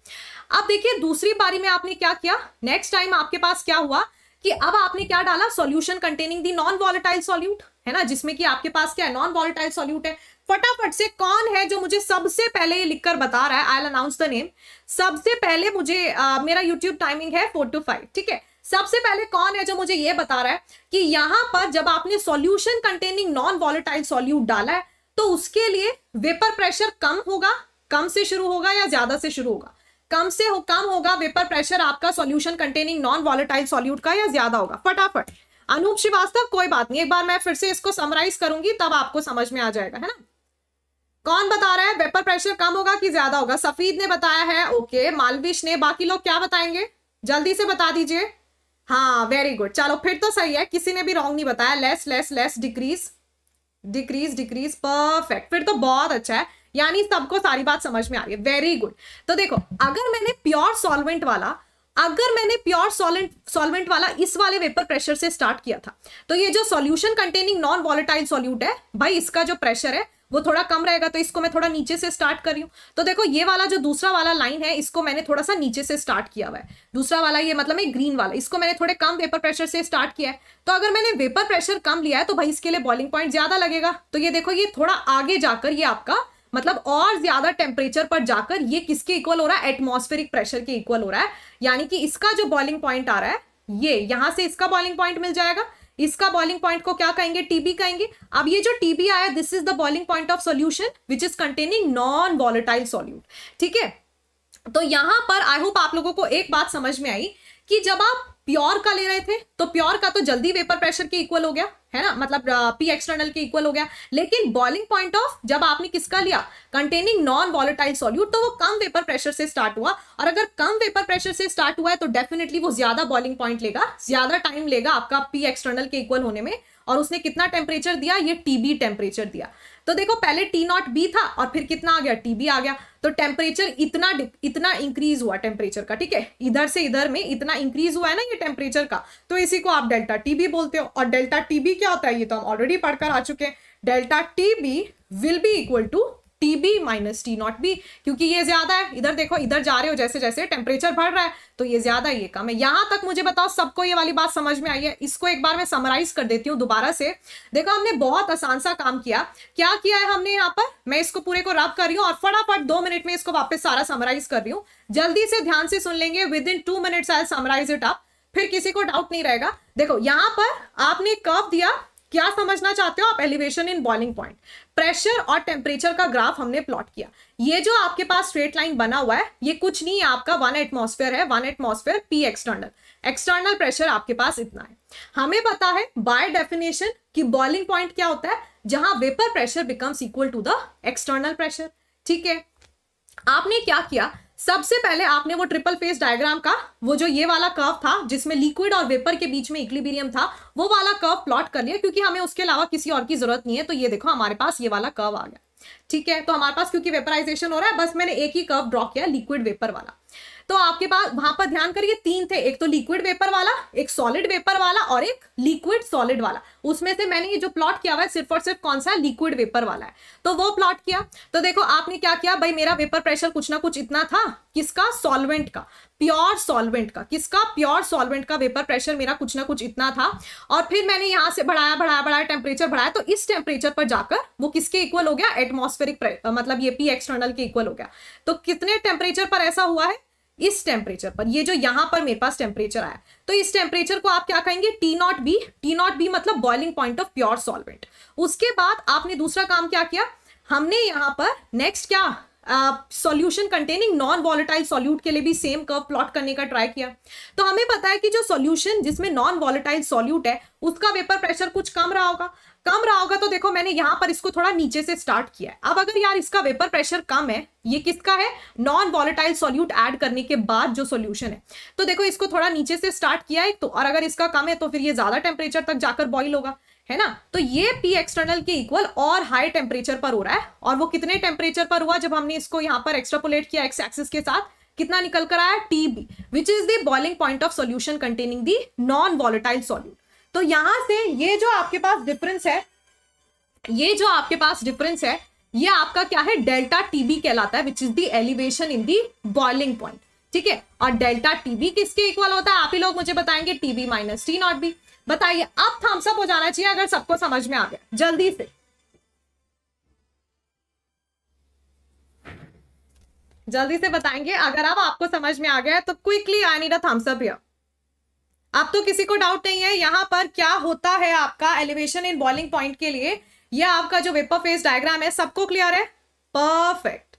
अब देखिए दूसरी बारी में आपने क्या किया नेक्स्ट टाइम आपके पास क्या हुआ कि अब आपने क्या डाला solution containing the non volatile solute है ना जिसमें कि आपके पास क्या है नॉन वॉलेटाइल सॉल्यूट है फटाफट से कौन है जो मुझे सबसे पहले ये लिखकर बता रहा है I'll announce the name सबसे पहले मुझे आ, मेरा यूट्यूब टाइमिंग है फोर टू फाइव ठीक है सबसे पहले कौन है जो मुझे ये बता रहा है कि यहां पर जब आपने solution containing non volatile solute डाला है तो उसके लिए वेपर प्रेशर कम होगा कम से शुरू होगा या ज्यादा से शुरू होगा कम से हो कम होगा वेपर प्रेशर आपका solution containing non volatile solute का या ज्यादा होगा फटाफट अनूप श्रीवास्तव कोई बात नहीं एक बार मैं फिर से इसको समराइज करूंगी तब आपको समझ में आ जाएगा है ना कौन बता रहा है वेपर प्रेशर कम होगा कि ज्यादा होगा सफीद ने बताया है ओके मालविश ने बाकी लोग क्या बताएंगे जल्दी से बता दीजिए हाँ वेरी गुड चलो फिर तो सही है किसी ने भी रॉन्ग नहीं बताया less less less decrease decrease decrease perfect फिर तो बहुत अच्छा है यानी सबको सारी बात समझ में आ रही है वेरी गुड तो देखो अगर मैंने प्योर सॉल्वेंट वाला अगर मैंने प्योर सॉल्वेंट सॉल्वेंट वाला इस वाले वेपर प्रेशर से स्टार्ट किया था तो ये जो solution containing non volatile solute है भाई इसका जो प्रेशर है वो थोड़ा कम रहेगा तो इसको मैं थोड़ा नीचे से स्टार्ट कर रही हूँ तो देखो ये वाला जो दूसरा वाला लाइन है इसको मैंने थोड़ा सा नीचे से स्टार्ट किया हुआ है दूसरा वाला ये मतलब एक ग्रीन वाला इसको मैंने थोड़े कम वेपर प्रेशर से स्टार्ट किया है तो अगर मैंने वेपर प्रेशर कम लिया है तो भाई इसके लिए बॉलिंग पॉइंट ज़्यादा लगेगा तो ये देखो ये थोड़ा आगे जाकर ये आपका मतलब और ज्यादा टेम्परेचर पर जाकर ये किसके इक्वल हो रहा है एटमोस्फेरिक प्रेशर के इक्वल हो रहा है यानी कि इसका जो बॉइलिंग पॉइंट आ रहा है ये यहां से इसका बॉइलिंग पॉइंट मिल जाएगा इसका बॉलिंग पॉइंट को क्या कहेंगे टीबी कहेंगे अब ये जो टीबी आया this is the boiling point of solution which is containing non volatile solute ठीक है तो यहां पर आई होप आप लोगों को एक बात समझ में आई कि जब आप प्योर का ले रहे थे तो प्योर का तो जल्दी वेपर प्रेशर के इक्वल हो गया है ना मतलब पी एक्सटर्नल के इक्वल हो गया लेकिन बॉइलिंग पॉइंट ऑफ जब आपने किसका लिया कंटेनिंग नॉन वॉलेटाइल सॉल्यूट तो वो कम वेपर प्रेशर से स्टार्ट हुआ और अगर कम वेपर प्रेशर से स्टार्ट हुआ है तो डेफिनेटली वो ज्यादा बॉइलिंग पॉइंट लेगा ज्यादा टाइम लेगा आपका पी एक्सटर्नल के इक्वल होने में और उसने कितना टेम्परेचर दिया ये टीबी टेम्परेचर दिया तो देखो पहले टी नॉट बी था और फिर कितना आ गया टी बी आ गया तो टेम्परेचर इतना इतना इंक्रीज हुआ टेम्परेचर का ठीक है इधर से इधर में इतना इंक्रीज हुआ है ना ये टेम्परेचर का तो इसी को आप डेल्टा टी बी बोलते हो और डेल्टा टी बी क्या होता है ये तो हम ऑलरेडी पढ़कर आ चुके हैं delta T B will be equal to T B minus T not B क्योंकि ये ज्यादा है इधर देखो इधर जा रहे हो जैसे जैसे टेम्परेचर बढ़ रहा है तो ये ज्यादा ये कम है यहां तक मुझे बताओ सबको ये वाली बात समझ में आई है इसको एक बार मैं समराइज कर देती हूँ दोबारा से देखो हमने बहुत आसान सा काम किया क्या किया है हमने यहाँ पर मैं इसको पूरे को रब कर रही हूँ और फटाफट दो मिनट में इसको वापस सारा समराइज कर रही हूँ जल्दी से ध्यान से सुन लेंगे within two minutes I summarise it आप फिर किसी को डाउट नहीं रहेगा देखो यहां पर आपने कब दिया क्या समझना चाहते हो आप elevation in boiling point pressure और टेम्परेचर का ग्राफ हमने प्लॉट किया ये जो आपके पास स्ट्रेट लाइन बना हुआ है ये कुछ नहीं आपका वन एटमोसफेयर है one atmosphere P external external pressure आपके पास इतना है हमें पता है बाय डेफिनेशन कि बॉइलिंग पॉइंट क्या होता है जहां vapour pressure becomes equal to the external pressure ठीक है आपने क्या किया सबसे पहले आपने वो ट्रिपल फेस डायग्राम का वो जो ये वाला कर्व था जिसमें लिक्विड और वेपर के बीच में इक्लिबीरियम था वो वाला कर्व प्लॉट कर लिया क्योंकि हमें उसके अलावा किसी और की जरूरत नहीं है तो ये देखो हमारे पास ये वाला कर्व आ गया ठीक है तो हमारे पास क्योंकि वेपराइजेशन हो रहा है बस मैंने एक ही कर्व ड्रॉ किया लिक्विड वेपर वाला तो आपके पास वहां पर ध्यान करिए तीन थे एक तो लिक्विड वेपर वाला एक सॉलिड वेपर वाला और एक लिक्विड सॉलिड वाला उसमें से मैंने ये जो प्लॉट किया हुआ है सिर्फ और सिर्फ कौन सा लिक्विड वेपर वाला है तो वो प्लॉट किया तो देखो आपने क्या किया भाई मेरा वेपर प्रेशर कुछ ना कुछ इतना था किसका सॉल्वेंट का प्योर सॉल्वेंट का किसका प्योर सॉल्वेंट का वेपर प्रेशर मेरा कुछ ना कुछ इतना था और फिर मैंने यहां से बढ़ाया बढ़ाया बढ़ाया टेम्परेचर बढ़ाया तो इस टेम्परेचर पर जाकर वो किसके इक्वल हो गया एटमोस्फेरिक मतलब ये पी एक्सटर्नल के इक्वल हो गया तो कितने टेम्परेचर पर ऐसा हुआ है इस टेम्परेचर पर ये जो यहां पर मेरे पास टेम्परेचर आया तो इस टेम्परेचर को आप क्या कहेंगे T not B T not B मतलब boiling point of pure solvent उसके बाद आपने दूसरा काम क्या किया हमने यहां पर नेक्स्ट क्या solution containing non volatile solute के लिए भी सेम कर्व प्लॉट करने का ट्राई किया तो हमें पता है कि जो सॉल्यूशन जिसमें नॉन वॉलेटाइल सॉल्यूट है उसका वेपर प्रेशर कुछ कम रहा होगा कम रहा होगा तो देखो मैंने यहां पर इसको थोड़ा नीचे से स्टार्ट किया है अब अगर यार इसका वेपर प्रेशर कम है ये किसका है नॉन वॉलेटाइल सॉल्यूट ऐड करने के बाद जो सॉल्यूशन है तो देखो इसको थोड़ा नीचे से स्टार्ट किया है तो और अगर इसका कम है तो फिर ये ज्यादा टेम्परेचर तक जाकर बॉइल होगा है ना तो ये पी एक्सटर्नल के इक्वल और हाई टेम्परेचर पर हो रहा है और वो कितने टेम्परेचर पर हुआ जब हमने इसको यहाँ पर एक्सट्रापोलेट किया एक्स एक्सिस के साथ कितना निकल कर आया T B which is boiling point of solution containing the non volatile solute तो यहां से ये जो आपके पास डिफरेंस है ये जो आपके पास डिफरेंस है ये आपका क्या है डेल्टा टीबी कहलाता है which is the elevation in the boiling point ठीक है और डेल्टा टीबी किसके इक्वल होता है आप ही लोग मुझे बताएंगे TB minus T not B बताइए अब थम्सअप हो जाना चाहिए अगर सबको समझ में आ गया जल्दी से जल्दी से बताएंगे अगर अब आप आपको समझ में आ गया तो quickly I need a thumbs up here अब तो किसी को डाउट नहीं है यहाँ पर क्या होता है आपका एलिवेशन इन बॉइलिंग पॉइंट के लिए यह आपका जो वेपर फेस डायग्राम है सबको क्लियर है परफेक्ट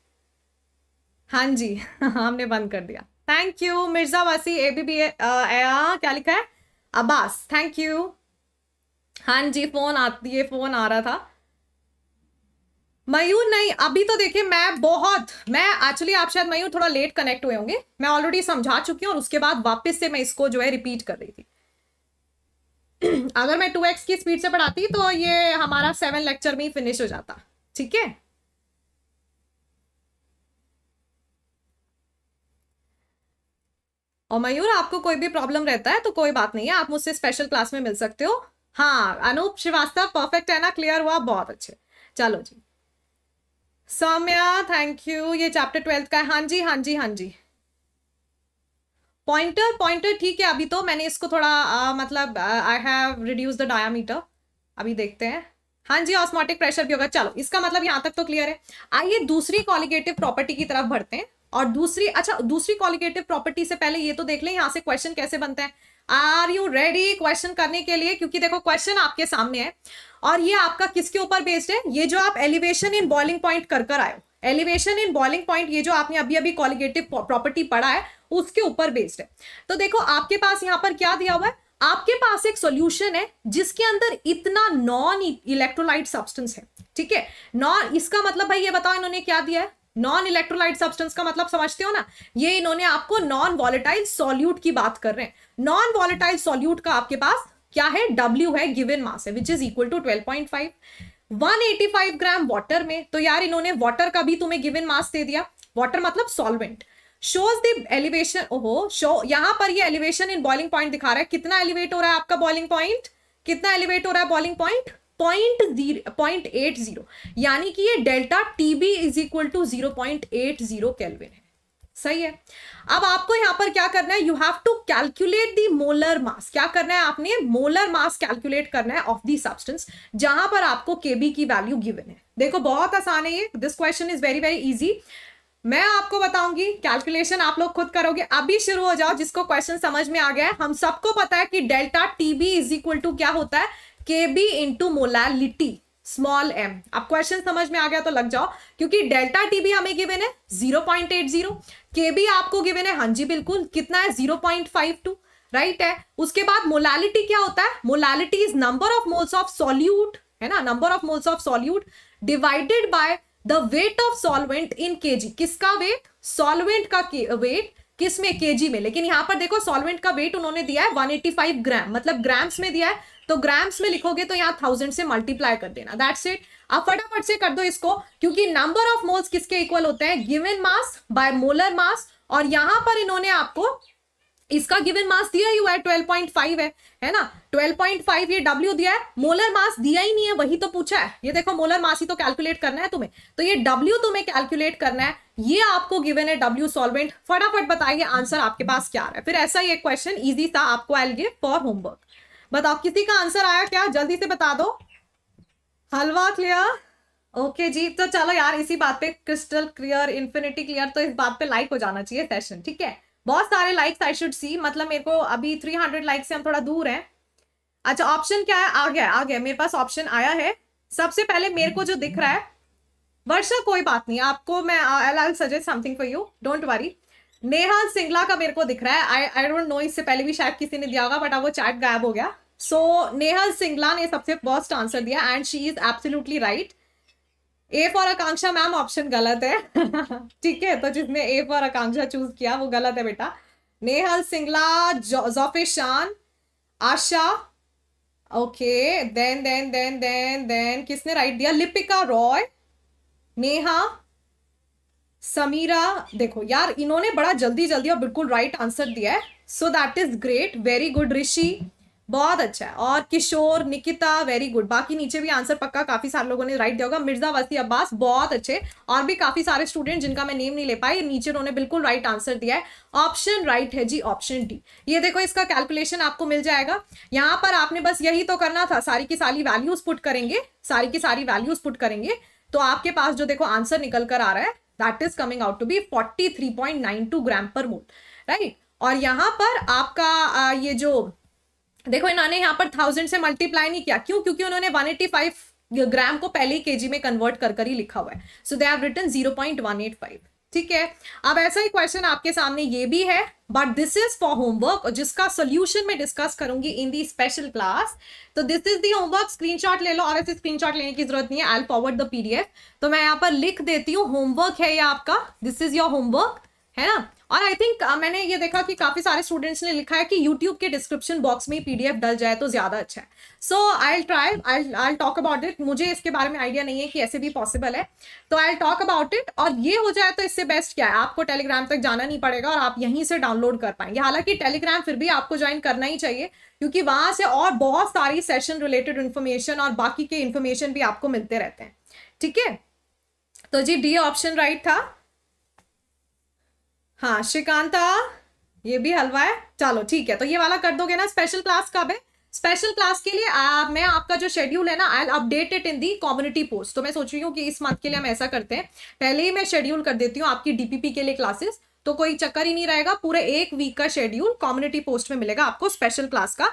हाँ जी हमने बंद कर दिया थैंक यू मिर्जा वासी एबीबी क्या लिखा है अब्बास थैंक यू हाँ जी फोन आती है फोन आ रहा था मयूर नहीं अभी तो देखिए मैं बहुत मैं एक्चुअली आप शायद मयूर थोड़ा लेट कनेक्ट हुए होंगे मैं ऑलरेडी समझा चुकी हूँ और उसके बाद वापस से मैं इसको जो है रिपीट कर रही थी अगर मैं टू एक्स की स्पीड से पढ़ाती तो ये हमारा सेवन लेक्चर में ही फिनिश हो जाता ठीक है और मयूर आपको कोई भी प्रॉब्लम रहता है तो कोई बात नहीं है आप मुझसे स्पेशल क्लास में मिल सकते हो हाँ अनूप श्रीवास्तव परफेक्ट है ना क्लियर हुआ बहुत अच्छे चलो जी सौम्या थैंक यू ये चैप्टर ट्वेल्थ का है हाँ जी हाँ जी हाँ जी पॉइंटर पॉइंटर ठीक है अभी तो मैंने इसको थोड़ा आ, मतलब I have reduce the diameter अभी देखते हैं हाँ जी ऑस्मोटिक प्रेशर भी होगा चलो इसका मतलब यहाँ तक तो क्लियर है आइए दूसरी कॉलिगेटिव प्रॉपर्टी की तरफ बढ़ते हैं और दूसरी अच्छा दूसरी कॉलिगेटिव प्रॉपर्टी से पहले ये तो देख लें यहाँ से क्वेश्चन कैसे बनते हैं आर यू रेडी क्वेश्चन करने के लिए क्योंकि देखो क्वेश्चन आपके सामने है और ये आपका किसके ऊपर बेस्ड है ये जो आप एलिवेशन इन बॉलिंग पॉइंट कर कर आयो एलिवेशन इन बॉलिंग पॉइंट ये जो आपने अभी अभी कॉलिगेटिव प्रॉपर्टी पढ़ा है उसके ऊपर बेस्ड है तो देखो आपके पास यहाँ पर क्या दिया हुआ है आपके पास एक सोल्यूशन है जिसके अंदर इतना नॉन इलेक्ट्रोलाइट सब्सटेंस है ठीक है नॉन इसका मतलब भाई ये बताओ इन्होंने क्या दिया है नॉन इलेक्ट्रोलाइट सब्सटेंस का मतलब समझते हो ना ये इन्होंने आपको नॉन वॉलेटाइल सॉल्यूट की बात कर रहे हैं नॉन वॉलेटाइल सॉल्यूट का आपके पास क्या है W है गिवन मास है which is equal to 12.5 185 gram water में तो यार इन्होंने वाटर का भी तुम्हें गिवन मास दे दिया वाटर मतलब सॉल्वेंट शोज द एलिवेशन ओहो शो यहां पर ये एलिवेशन इन बॉइलिंग पॉइंट दिखा रहा है कितना एलिवेट हो रहा है आपका बॉइलिंग पॉइंट कितना एलिवेट हो रहा है boiling point point zero point eight zero यानी कि ये delta TB is equal to zero point eight zero kelvin है सही है अब आपको यहाँ पर क्या करना है you have to calculate the molar mass क्या करना है आपने मोलर मास कैलकुलेट करना है ऑफ दी सब्सटेंस जहां पर आपको केबी की वैल्यू गिवन है देखो बहुत आसान है ये this question is very very easy मैं आपको बताऊंगी कैलकुलेशन आप लोग खुद करोगे अभी शुरू हो जाओ जिसको क्वेश्चन समझ में आ गया है हम सबको पता है कि delta TB is equal to क्या होता है K B into molality small M अब क्वेश्चन समझ में आ गया तो लग जाओ क्योंकि डेल्टा टीबी हमें गिवन है zero point eight zero K B आपको गिवन है हाँ जी बिल्कुल कितना है zero point five two right है उसके बाद मोलालिटी क्या होता है molality is number of moles of solute है ना number of moles of solute divided by the weight of solvent in kg किसका वेट सॉल्वेंट का वेट किस में केजी में लेकिन यहां पर देखो सॉल्वेंट का वेट उन्होंने दिया है 185 ग्राम मतलब ग्राम्स में दिया है तो ग्राम्स में लिखोगे तो यहाँ थाउजेंड से मल्टीप्लाई कर देना दैट्स इट आप फटाफट से कर दो इसको क्योंकि नंबर ऑफ मोल्स किसके इक्वल होते हैं given mass by molar mass और यहां पर इन्होंने आपको इसका गिवन मास दिया ही हुआ है 12.5 है है ना 12.5 ये W दिया है मोलर मास दिया ही नहीं है वही तो पूछा है ये देखो मोलर मास ही तो कैलकुलेट करना है तुम्हें तो ये W तुम्हें कैलकुलेट करना है ये आपको गिवन है W सॉल्वेंट फटाफट बताइए आंसर आपके पास क्या है फिर ऐसा ही एक क्वेश्चन इजी था आपको आई गिव फॉर होमवर्क बताओ किसी का आंसर आया क्या जल्दी से बता दो हलवा क्लियर ओके जी तो चलो यार इसी बात पे क्रिस्टल क्लियर इन्फिनिटी क्लियर तो इस बात पे लाइक हो जाना चाहिए सेशन ठीक है बहुत सारे लाइक्स आई शुड सी मतलब मेरे को अभी 300 लाइक से हम थोड़ा दूर हैं अच्छा ऑप्शन क्या है आ गया आ गया मेरे पास ऑप्शन आया है सबसे पहले मेरे को जो दिख रहा है वर्षा कोई बात नहीं आपको मैं I suggest something for you don't worry Neha Singla का मेरे को दिख रहा है आई आई डोंट नो इससे पहले भी शायद किसी ने दिया होगा बट अब वो चैट गायब हो गया सो नेहल सिंगला ने सबसे बेस्ट आंसर दिया and she is absolutely right A for Akanksha ma'am option गलत है ठीक है तो जिसने ए फॉर आकांक्षा चूज किया वो गलत है बेटा नेहल सिंगला जोफे Shaan Asha okay then then then then then किसने राइट दिया लिपिका रॉय नेहा समीरा देखो यार इन्होंने बड़ा जल्दी जल्दी और बिल्कुल राइट आंसर दिया है so that is great very good Rishi बहुत अच्छा है और किशोर निकिता वेरी गुड बाकी नीचे भी आंसर पक्का काफी सारे लोगों ने राइट दिया होगा मिर्जा वसी अब्बास बहुत अच्छे और भी काफी सारे स्टूडेंट जिनका मैं नेम नहीं ले पाई नीचे उन्होंने बिल्कुल राइट आंसर दिया है ऑप्शन राइट है जी ऑप्शन डी ये देखो इसका कैलकुलेशन आपको मिल जाएगा यहाँ पर आपने बस यही तो करना था सारी की सारी वैल्यूज पुट करेंगे सारी की सारी वैल्यूज पुट करेंगे तो आपके पास जो देखो आंसर निकल कर आ रहा है that is coming out to be forty three point nine two gram per mole right और यहाँ पर आपका ये जो देखो इन्होंने यहाँ पर थाउजेंड से मल्टीप्लाई नहीं किया क्यों क्योंकि उन्होंने वन एट्टी फाइव ग्राम को पहले ही केजी में कन्वर्ट कर कर ही लिखा हुआ है so they have return zero point one eight five ठीक है अब ऐसा ही क्वेश्चन आपके सामने ये भी है but this is for homework जिसका सोल्यूशन मैं डिस्कस करूंगी इन दी स्पेशल क्लास तो this is the homework screenshot ले लो और ऐसे स्क्रीनशॉट लेने की जरूरत नहीं है आई फॉरवर्ड द पीडीएफ तो मैं यहाँ पर लिख देती हूँ होमवर्क है ये आपका दिस इज योर होमवर्क है ना और आई थिंक uh, मैंने ये देखा कि काफ़ी सारे स्टूडेंट्स ने लिखा है कि यूट्यूब के डिस्क्रिप्शन बॉक्स में पी डल जाए तो ज़्यादा अच्छा है so I try I I talk about it मुझे इसके बारे में आइडिया नहीं है कि ऐसे भी पॉसिबल है तो आई टॉक अबाउट इट और ये हो जाए तो इससे बेस्ट क्या है आपको टेलीग्राम तक जाना नहीं पड़ेगा और आप यहीं से डाउनलोड कर पाएंगे हालांकि टेलीग्राम फिर भी आपको ज्वाइन करना ही चाहिए क्योंकि वहाँ से और बहुत सारी सेशन रिलेटेड इन्फॉर्मेशन और बाकी के इन्फॉर्मेशन भी आपको मिलते रहते हैं ठीक है तो जी डी ऑप्शन राइट था हाँ श्रीकांता ये भी हलवा है चलो ठीक है तो ये वाला कर दोगे ना स्पेशल क्लास कब है स्पेशल क्लास के लिए आ, मैं आपका जो शेड्यूल है ना I update it in the community post तो मैं सोच रही हूँ कि इस मंथ के लिए हम ऐसा करते हैं पहले ही मैं शेड्यूल कर देती हूँ आपकी डीपीपी के लिए क्लासेस तो कोई चक्कर ही नहीं रहेगा पूरे एक वीक का शेड्यूल कम्युनिटी पोस्ट में मिलेगा आपको स्पेशल क्लास का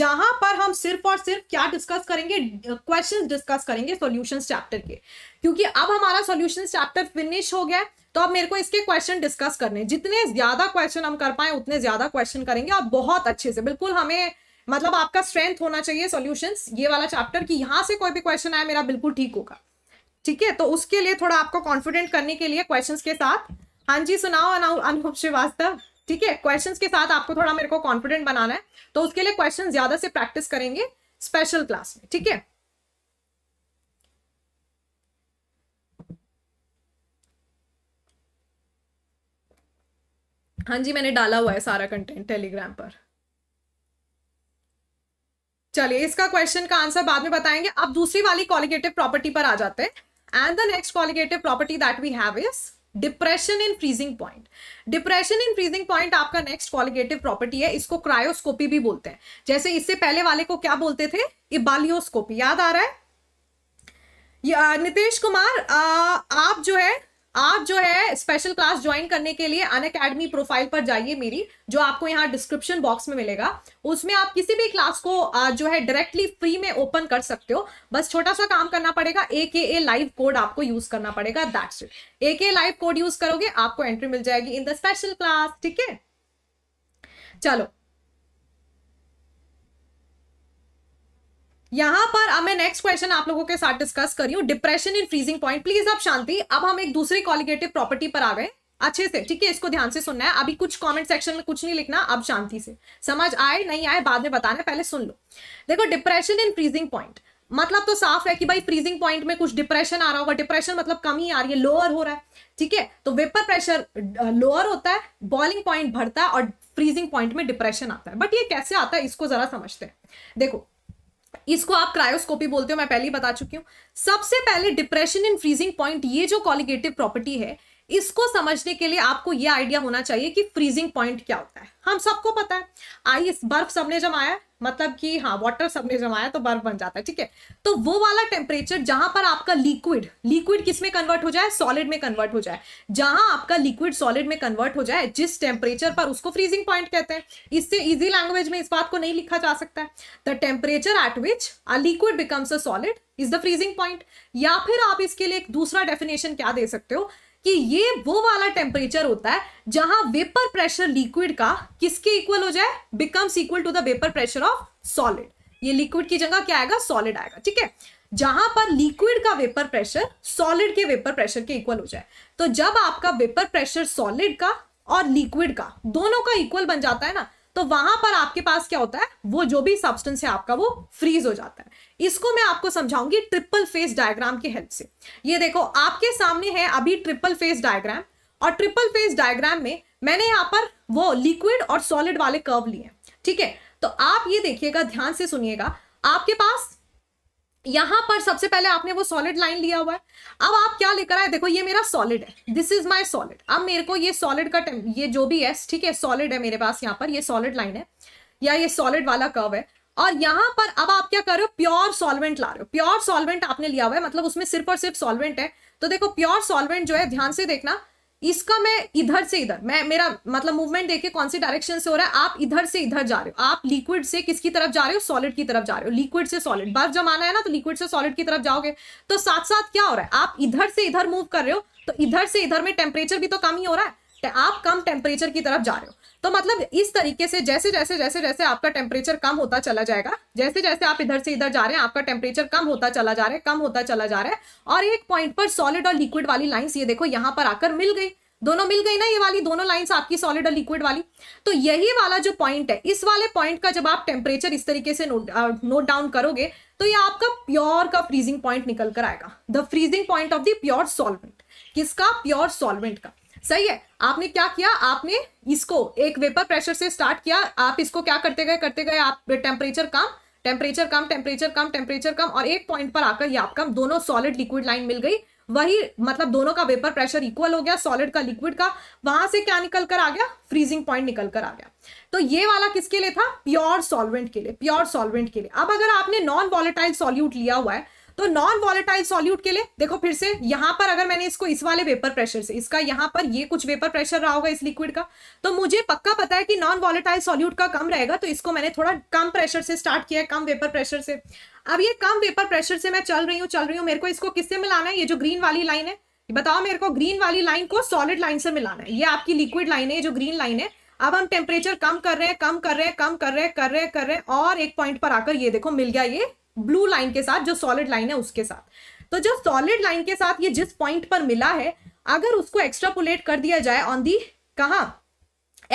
जहां पर हम सिर्फ और सिर्फ क्या डिस्कस करेंगे क्वेश्चंस डिस्कस करेंगे सॉल्यूशंस चैप्टर के क्योंकि अब हमारा सॉल्यूशंस चैप्टर फिनिश हो गया तो अब मेरे को इसके क्वेश्चन डिस्कस करने जितने ज्यादा क्वेश्चन हम कर पाए उतने ज्यादा क्वेश्चन करेंगे आप बहुत अच्छे से बिल्कुल हमें मतलब आपका स्ट्रेंथ होना चाहिए सॉल्यूशंस ये वाला चैप्टर कि यहाँ से कोई भी क्वेश्चन आया मेरा बिल्कुल ठीक होगा ठीक है तो उसके लिए थोड़ा आपको कॉन्फिडेंट करने के लिए क्वेश्चंस के साथ हाँ जी सुनाओ अनुभव श्रीवास्तव ठीक है क्वेश्चंस के साथ आपको थोड़ा मेरे को कॉन्फिडेंट बनाना है तो उसके लिए क्वेश्चन ज्यादा से प्रैक्टिस करेंगे स्पेशल क्लास में ठीक है हाँ जी मैंने डाला हुआ है सारा कंटेंट टेलीग्राम पर चलिए इसका क्वेश्चन का आंसर बाद में बताएंगे अब दूसरी वाली क्वालिगेटिव प्रॉपर्टी पर आ जाते हैं and the next colligative property that we have is depression in freezing point depression in freezing point आपका नेक्स्ट क्वालिगेटिव प्रॉपर्टी है इसको क्रायोस्कोपी भी बोलते हैं जैसे इससे पहले वाले को क्या बोलते थे इबालियोस्कोपी याद आ रहा है नितेश कुमार आ, आप जो है आप जो है स्पेशल क्लास ज्वाइन करने के लिए अन अकेडमी प्रोफाइल पर जाइए मेरी जो आपको यहाँ डिस्क्रिप्शन बॉक्स में मिलेगा उसमें आप किसी भी क्लास को जो है डायरेक्टली फ्री में ओपन कर सकते हो बस छोटा सा काम करना पड़ेगा A K A live code आपको यूज करना पड़ेगा दैट्स इट ए के लाइव कोड यूज करोगे आपको एंट्री मिल जाएगी इन द स्पेशल क्लास ठीक है चलो यहां पर अब मैं नेक्स्ट क्वेश्चन आप लोगों के साथ डिस्कस कर रही हूँ depression in freezing point please आप शांति अब हम एक दूसरी कॉलिगेटिव प्रॉपर्टी पर आ गए अच्छे से ठीक है इसको ध्यान से सुनना है अभी कुछ कमेंट सेक्शन में कुछ नहीं लिखना अब शांति से समझ आए नहीं आए बाद में बताना पहले सुन लो देखो डिप्रेशन इन फ्रीजिंग पॉइंट मतलब तो साफ है कि भाई फ्रीजिंग पॉइंट में कुछ डिप्रेशन आ रहा होगा डिप्रेशन मतलब कमी आ रही है लोअर हो रहा है ठीक है तो वेपर प्रेशर लोअर होता है बॉइलिंग पॉइंट बढ़ता है और फ्रीजिंग पॉइंट में डिप्रेशन आता है बट ये कैसे आता है इसको जरा समझते हैं देखो इसको आप क्रायोस्कोपी बोलते हो मैं पहले ही बता चुकी हूँ सबसे पहले डिप्रेशन इन फ्रीजिंग पॉइंट ये जो कॉलिगेटिव प्रॉपर्टी है इसको समझने के लिए आपको ये आइडिया होना चाहिए कि फ्रीजिंग पॉइंट क्या होता है हम सबको पता है आइस बर्फ सबने जमाया मतलब कि हाँ वाटर सबने जमाया तो बर्फ बन जाता है ठीक है तो वो वाला टेम्परेचर जहां पर आपका लिक्विड लिक्विड किस में कन्वर्ट हो जाए सॉलिड में कन्वर्ट हो जाए जहां आपका लिक्विड सॉलिड में कन्वर्ट हो जाए जिस टेम्परेचर पर उसको फ्रीजिंग पॉइंट कहते हैं इससे इजी लैंग्वेज में इस बात को नहीं लिखा जा सकता है the temperature at which a liquid becomes a solid is the freezing point या फिर आप इसके लिए एक दूसरा डेफिनेशन क्या दे सकते हो कि ये वो वाला टेम्परेचर होता है जहां वेपर प्रेशर लिक्विड का किसके इक्वल हो जाए becomes equal to the vapour pressure of solid ये लिक्विड की जगह क्या आएगा सॉलिड आएगा ठीक है जहां पर लिक्विड का वेपर प्रेशर सॉलिड के वेपर प्रेशर के इक्वल हो जाए तो जब आपका वेपर प्रेशर सॉलिड का और लिक्विड का दोनों का इक्वल बन जाता है ना तो वहां पर आपके पास क्या होता है वो जो भी सब्सटेंस है आपका वो फ्रीज हो जाता है इसको मैं आपको समझाऊंगी ट्रिपल फेस डायग्राम की हेल्प से ये देखो आपके सामने है अभी ट्रिपल फेस डायग्राम और ट्रिपल फेस डायग्राम में मैंने यहाँ पर वो लिक्विड और सॉलिड वाले कर्व लिए ठीक है तो आप ये देखिएगा ध्यान से सुनिएगा आपके पास यहां पर सबसे पहले आपने वो सॉलिड लाइन लिया हुआ है अब आप क्या लेकर आए देखो ये मेरा सॉलिड है दिस इज माय सॉलिड अब मेरे को ये सॉलिड का ये जो भी है ठीक है सॉलिड है मेरे पास यहाँ पर ये सॉलिड लाइन है या ये सॉलिड वाला कर्व है और यहाँ पर अब आप क्या कर रहे हो प्योर सॉल्वेंट ला रहे हो प्योर सॉल्वेंट आपने लिया हुआ है मतलब उसमें सिर्फ और सिर्फ सॉल्वेंट है तो देखो प्योर सॉल्वेंट जो है ध्यान से देखना इसका मैं इधर से इधर मैं मेरा मतलब मूवमेंट देखिए कौन से डायरेक्शन से हो रहा है आप इधर से इधर जा रहे हो आप लिक्विड से किसकी तरफ जा रहे हो सॉलिड की तरफ जा रहे हो लिक्विड से सॉलिड बर्फ जमाना है ना तो लिक्विड से सॉलिड की तरफ जाओगे तो साथ साथ क्या हो रहा है आप इधर से इधर मूव कर रहे हो तो इधर से इधर में टेम्परेचर भी तो कम ही हो रहा है आप कम टेम्परेचर की तरफ जा रहे हो तो मतलब इस तरीके से जैसे जैसे जैसे जैसे आपका टेम्परेचर कम होता चला जाएगा जैसे जैसे आप इधर से इधर जा रहे हैं आपका टेम्परेचर कम होता चला जा रहा है कम होता चला जा रहा है और एक पॉइंट पर सॉलिड और लिक्विड वाली लाइन्स ये देखो यहाँ पर आकर मिल गई दोनों मिल गई ना ये वाली दोनों लाइंस आपकी सॉलिड और लिक्विड वाली तो यही वाला जो पॉइंट है इस वाले पॉइंट का जब आप टेम्परेचर इस तरीके से नोट नोट डाउन करोगे तो ये आपका प्योर का फ्रीजिंग पॉइंट निकल कर आएगा the freezing point of the pure solvent किसका प्योर सॉल्वेंट का सही है आपने क्या किया आपने इसको एक वेपर प्रेशर से स्टार्ट किया आप इसको क्या करते गए करते गए आप टेम्परेचर कम टेम्परेचर कम टेम्परेचर कम टेम्परेचर कम और एक पॉइंट पर आकर ये आपका दोनों सॉलिड लिक्विड लाइन मिल गई वही मतलब दोनों का वेपर प्रेशर इक्वल हो गया सॉलिड का लिक्विड का वहां से क्या निकल कर आ गया फ्रीजिंग पॉइंट निकल कर आ गया तो ये वाला किसके लिए था प्योर सॉल्वेंट के लिए प्योर सॉल्वेंट के लिए अब अगर आपने नॉन वॉलेटाइल सॉल्यूट लिया हुआ है तो नॉन वॉलेटाइल सॉल्यूट के लिए देखो फिर से यहां पर अगर मैंने इसको इस वाले वेपर प्रेशर से इसका यहां पर ये कुछ वेपर प्रेशर रहा होगा इस लिक्विड का तो मुझे पक्का पता है कि नॉन वॉलेटाइल सॉल्यूट का कम रहेगा तो इसको मैंने थोड़ा कम प्रेशर से स्टार्ट किया है कम वेपर प्रेशर से अब ये कम वेपर प्रेशर से मैं चल रही हूँ चल रही हूँ मेरे को इसको किससे मिलाना है ये जो ग्रीन वाली लाइन है बताओ मेरे को ग्रीन वाली लाइन को सॉलिड लाइन से मिलाना है ये आपकी लिक्विड लाइन है जो ग्रीन लाइन है अब हम टेम्परेचर कम कर रहे हैं कम कर रहे हैं कम कर रहे हैं कर रहे हैं कर रहे हैं और एक पॉइंट पर आकर ये देखो मिल गया ये ब्लू लाइन के साथ जो सॉलिड लाइन है उसके साथ तो जो सॉलिड लाइन के साथ ये जिस पॉइंट पर मिला है अगर उसको एक्स्ट्रापोलेट कर दिया जाए ऑन दी कहा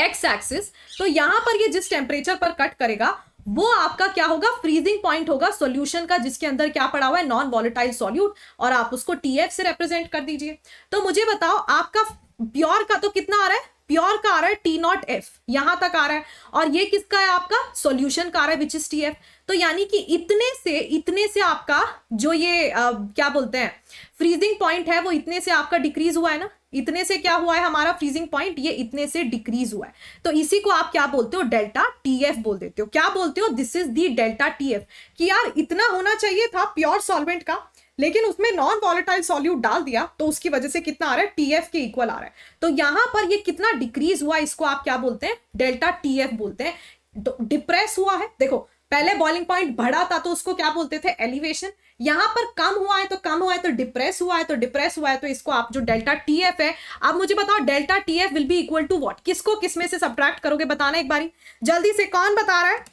एक्स एक्सिस तो यहां पर ये जिस टेम्परेचर पर कट करेगा वो आपका क्या होगा फ्रीजिंग पॉइंट होगा सॉल्यूशन का जिसके अंदर क्या पड़ा हुआ है नॉन वॉलेटाइल सॉल्यूट और आप उसको टीएफ से रिप्रेजेंट कर दीजिए तो मुझे बताओ आपका प्योर का तो कितना आ रहा है प्योर का आ रहा है टी नॉट एफ यहां तक आ रहा है और ये किसका है आपका सॉल्यूशन का आ रहा है विच इज टी एफ तो यानी कि इतने से इतने से आपका जो ये आ, क्या बोलते हैं फ्रीजिंग पॉइंट है वो इतने से आपका डिक्रीज हुआ है ना इतने से क्या हुआ है हमारा फ्रीजिंग पॉइंट ये इतने से डिक्रीज हुआ है तो इसी को आप क्या बोलते हो डेल्टा टी एफ बोल देते हो क्या बोलते हो this is the delta T F कि यार इतना होना चाहिए था प्योर सॉल्वेंट का लेकिन उसमें नॉन वॉलेटाइल सॉल्यूट डाल दिया तो उसकी वजह से कितना आ रहा है टीएफ के इक्वल आ रहा है तो यहां पर ये कितना डिक्रीज हुआ इसको आप क्या बोलते हैं डेल्टा टीएफ बोलते हैं डिप्रेस तो हुआ है देखो पहले बॉलिंग पॉइंट बढ़ा था तो उसको क्या बोलते थे एलिवेशन यहां पर कम हुआ है तो कम हुआ है तो डिप्रेस हुआ है तो डिप्रेस हुआ है तो इसको आप जो डेल्टा टी एफ है आप मुझे बताओ delta T F will be equal to what किसको किसमें से सब्ट्रैक्ट करोगे बताना एक बारी जल्दी से कौन बता रहा है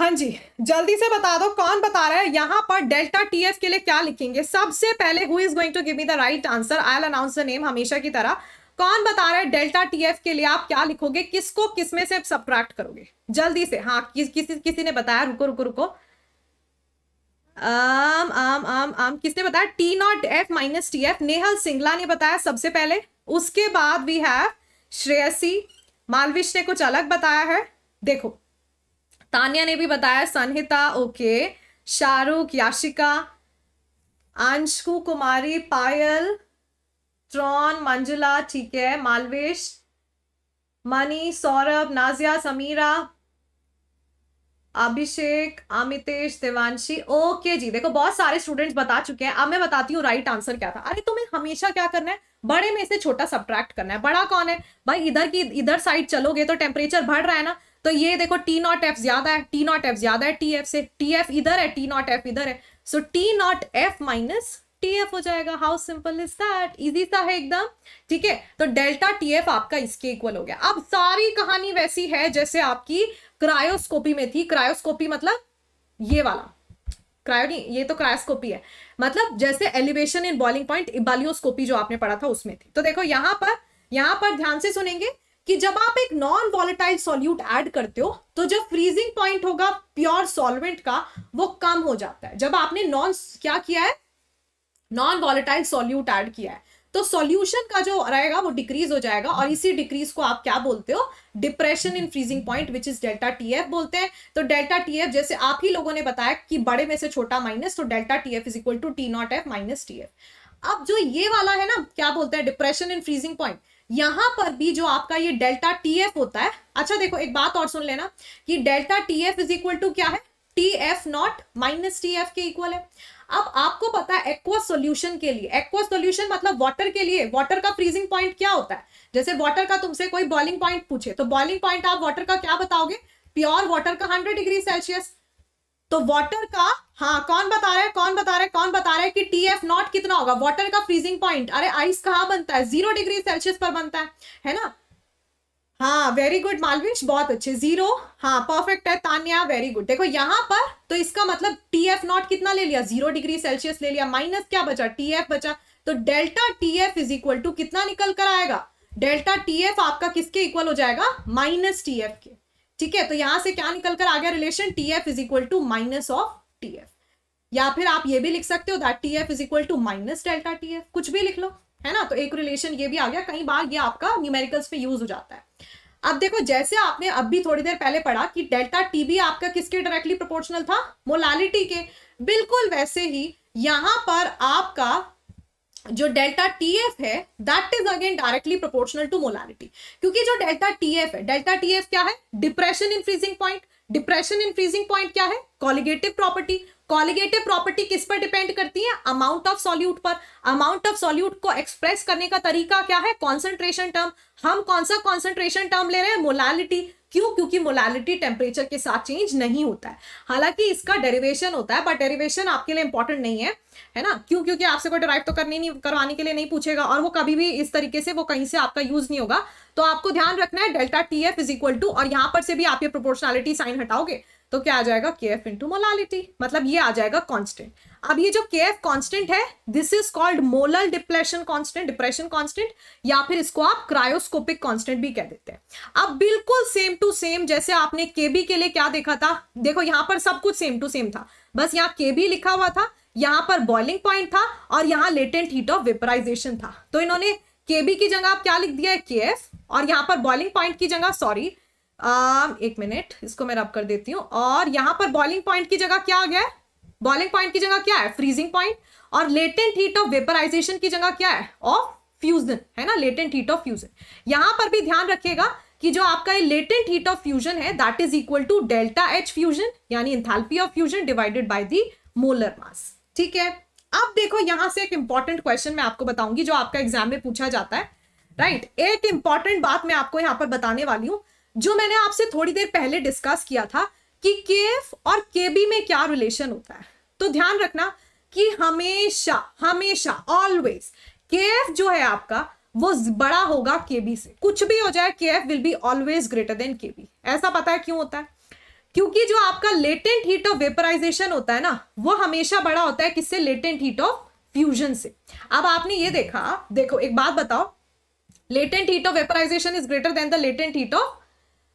हाँ जी जल्दी से बता दो कौन बता रहा है यहाँ पर डेल्टा टी एफ के लिए क्या लिखेंगे सबसे पहले who is going to give me the right answer I'll announce the name हमेशा की तरह कौन बता रहा है डेल्टा टीएफ के लिए आप क्या लिखोगे किसको किसमें से सब्ट्रैक्ट करोगे जल्दी से हाँ कि, किसी किसी ने बताया रुको रुको रुको आम आम आम आम किसने बताया T not F minus T F Nehal Singla ने बताया सबसे पहले उसके बाद वी हैव श्रेयसी मालविश ने कुछ अलग बताया है देखो तानिया ने भी बताया संहिता ओके शाहरुख याशिका आंशु कुमारी पायल ट्रॉन मंजुला ठीक है मालवेश मनी सौरभ नाजिया समीरा अभिषेक अमितेश देवांशी ओके जी देखो बहुत सारे स्टूडेंट्स बता चुके हैं अब मैं बताती हूँ राइट आंसर क्या था अरे तुम्हें हमेशा क्या करना है बड़े में से छोटा सब्ट्रैक्ट करना है बड़ा कौन है भाई इधर की इधर साइड चलोगे तो टेम्परेचर बढ़ रहा है ना तो ये देखो टी नॉट एफ ज्यादा है टी नॉट एफ ज्यादा है टी एफ से टी एफ इधर है टी नॉट एफ इधर है so T not F minus T F हो जाएगा how simple is that easy सा है एकदम ठीक है तो डेल्टा टी एफ आपका इसके इक्वल हो गया अब सारी कहानी वैसी है जैसे आपकी क्रायोस्कोपी में थी क्रायोस्कोपी मतलब ये वाला क्रायो नहीं ये तो क्रायोस्कोपी है मतलब जैसे elevation in boiling point ebullioscopy जो आपने पढ़ा था उसमें थी तो देखो यहां पर यहां पर ध्यान से सुनेंगे कि जब आप एक नॉन वॉलेटाइल सॉल्यूट ऐड करते हो तो जब फ्रीजिंग पॉइंट होगा प्योर सॉल्वेंट का वो कम हो जाता है जब आपने नॉन क्या किया है नॉन वॉलेटाइल सोल्यूट ऐड किया है तो सॉल्यूशन का जो रहेगा वो डिक्रीज हो जाएगा और इसी डिक्रीज को आप क्या बोलते हो depression in freezing point which is delta T F बोलते हैं तो डेल्टा टी एफ जैसे आप ही लोगों ने बताया कि बड़े में से छोटा माइनस तो delta T F is equal to T not F minus T F अब जो ये वाला है ना क्या बोलते हैं डिप्रेशन इन फ्रीजिंग पॉइंट यहां पर भी जो आपका ये डेल्टा टी एफ होता है अच्छा देखो एक बात और सुन लेना कि delta T F is equal to क्या है T F not minus T F के इक्वल है अब आपको पता है एक्वा सोल्यूशन के लिए एक्वा सोल्यूशन मतलब वाटर के लिए वाटर का फ्रीजिंग पॉइंट क्या होता है जैसे वाटर का तुमसे कोई बॉइलिंग पॉइंट पूछे तो बॉइलिंग पॉइंट आप वाटर का क्या बताओगे प्योर वाटर का हंड्रेड डिग्री सेल्सियस तो वाटर का हाँ कौन बता रहा है कौन बता रहा है कौन बता रहा है कि टी एफ नॉट कितना होगा वाटर का फ्रीजिंग पॉइंट अरे आइस कहाँ बनता है जीरो डिग्री सेल्सियस पर बनता है है ना हाँ वेरी गुड मालविश बहुत अच्छे जीरो हाँ परफेक्ट है तानिया वेरी गुड देखो यहाँ पर तो इसका मतलब टी एफ नॉट कितना ले लिया जीरो डिग्री सेल्सियस ले लिया माइनस क्या बचा टी एफ बचा तो delta T F is equal to कितना निकल कर आएगा डेल्टा टी एफ आपका किसके इक्वल हो जाएगा माइनस टी एफ के ठीक है तो यहां से क्या निकल कर आ गया relation T F is equal to minus of T F या फिर आप ये भी लिख सकते हो that T F is equal to minus delta T F कुछ भी लिख लो है ना तो एक रिलेशन ये भी आ गया कई बार ये आपका न्यूमेरिकल्स पे यूज हो जाता है अब देखो जैसे आपने अब भी थोड़ी देर पहले पढ़ा कि डेल्टा टी भी आपका किसके डायरेक्टली प्रोपोर्शनल था मोलालिटी के बिल्कुल वैसे ही यहां पर आपका जो डेल्टा टी एफ है that is again directly proportional to molality क्योंकि जो डेल्टा टी एफ है डेल्टा टी एफ क्या है depression in freezing point depression in freezing point क्या है कॉलिगेटिव प्रॉपर्टी कॉलिगेटिव प्रॉपर्टी किस पर डिपेंड करती है अमाउंट ऑफ सॉल्यूट पर अमाउंट ऑफ सॉल्यूट को एक्सप्रेस करने का तरीका क्या है कॉन्सेंट्रेशन टर्म हम कौन सा कॉन्सेंट्रेशन टर्म ले रहे हैं मोलालिटी क्यों क्योंकि मोलालिटी टेम्परेचर के साथ चेंज नहीं होता है हालांकि इसका डेरिवेशन होता है बट डेरिवेशन आपके लिए इंपॉर्टेंट नहीं है है ना क्यों क्योंकि आपसे कोई डराइव तो करनी नहीं करवाने के लिए नहीं पूछेगा और वो कभी भी इस तरीके से वो कहीं से आपका यूज नहीं होगा तो आपको ध्यान रखना है delta T F is equal to और यहाँ पर से भी आप ये प्रोपोर्शनलिटी साइन हटाओगे तो क्या आ जाएगा के एफ इंटू मोलालिटी मतलब ये आ जाएगा कॉन्स्टेंट अब ये जो के एफ कॉन्स्टेंट है this is called molal depression constant depression constant या फिर इसको आप क्रायोस्कोपिक कॉन्स्टेंट भी कह देते हैं अब बिल्कुल सेम टू सेम जैसे आपने के बी के लिए क्या देखा था देखो यहां पर सब कुछ सेम टू सेम था बस यहाँ के बी लिखा हुआ था यहां पर बॉइलिंग पॉइंट था और यहाँ लेटेंट हीट ऑफ वेपराइजेशन था तो इन्होंने के बी की जगह आप क्या लिख दिया है के एफ और यहाँ पर बॉइलिंग पॉइंट की जगह सॉरी आम um, एक मिनट इसको मैं रब कर देती हूँ और यहाँ पर बॉइलिंग पॉइंट की जगह क्या आ गया है बॉइलिंग पॉइंट की जगह क्या है फ्रीजिंग पॉइंट और लेटेंट हीट ऑफ वेपराइजेशन की जगह क्या है ऑफ फ्यूजन है ना लेटेंट हीट ऑफ फ्यूजन यहाँ पर भी ध्यान रखिएगा कि जो आपका ये लेटेंट हीट ऑफ फ्यूजन है that is equal to delta H fusion यानी enthalpy of fusion divided by the molar mass ठीक है अब देखो यहां से एक इंपॉर्टेंट क्वेश्चन मैं आपको बताऊंगी जो आपका एग्जाम में पूछा जाता है राइट right? एक इंपॉर्टेंट बात मैं आपको यहां पर बताने वाली हूं जो मैंने आपसे थोड़ी देर पहले डिस्कस किया था कि के और के में क्या रिलेशन होता है तो ध्यान रखना कि हमेशा हमेशा ऑलवेज के जो है आपका वो बड़ा होगा के से कुछ भी हो जाए K will be always greater than K ऐसा पता है क्यों होता है क्योंकि जो आपका लेटेंट हीट ऑफ वेपराइजेशन होता है ना वो हमेशा बड़ा होता है किससे लेटेंट हीट ऑफ फ्यूजन से अब आपने ये देखा देखो एक बात बताओ latent heat of vaporisation is greater than the latent heat of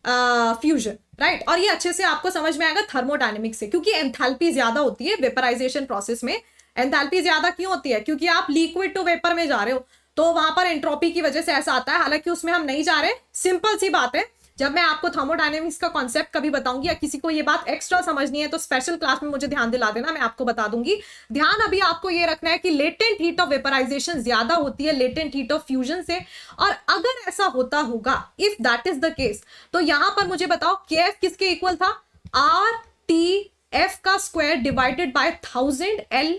fusion right right? और ये अच्छे से आपको समझ में आएगा थर्मोडाइनमिक से क्योंकि एंथैल्पी ज्यादा होती है वेपराइजेशन प्रोसेस में एंथैल्पी ज्यादा क्यों होती है क्योंकि आप लिक्विड टू वेपर में जा रहे हो तो वहां पर एंट्रोपी की वजह से ऐसा आता है हालांकि उसमें हम नहीं जा रहे सिंपल सी बात है जब मैं आपको थर्मोडाइनमिक्स का कॉन्सेप्ट कभी बताऊंगी या किसी को ये बात एक्स्ट्रा समझनी है तो स्पेशल क्लास में मुझे ध्यान दिला देना मैं आपको बता दूंगी ध्यान अभी आपको ये रखना है कि लेटेंट हीट ऑफ वेपराइजेशन ज्यादा होती है लेटेंट हीट ऑफ फ्यूजन से और अगर ऐसा होता होगा if that is the case तो यहां पर मुझे बताओ के किसके इक्वल था आर टी एफ का square divided by thousand L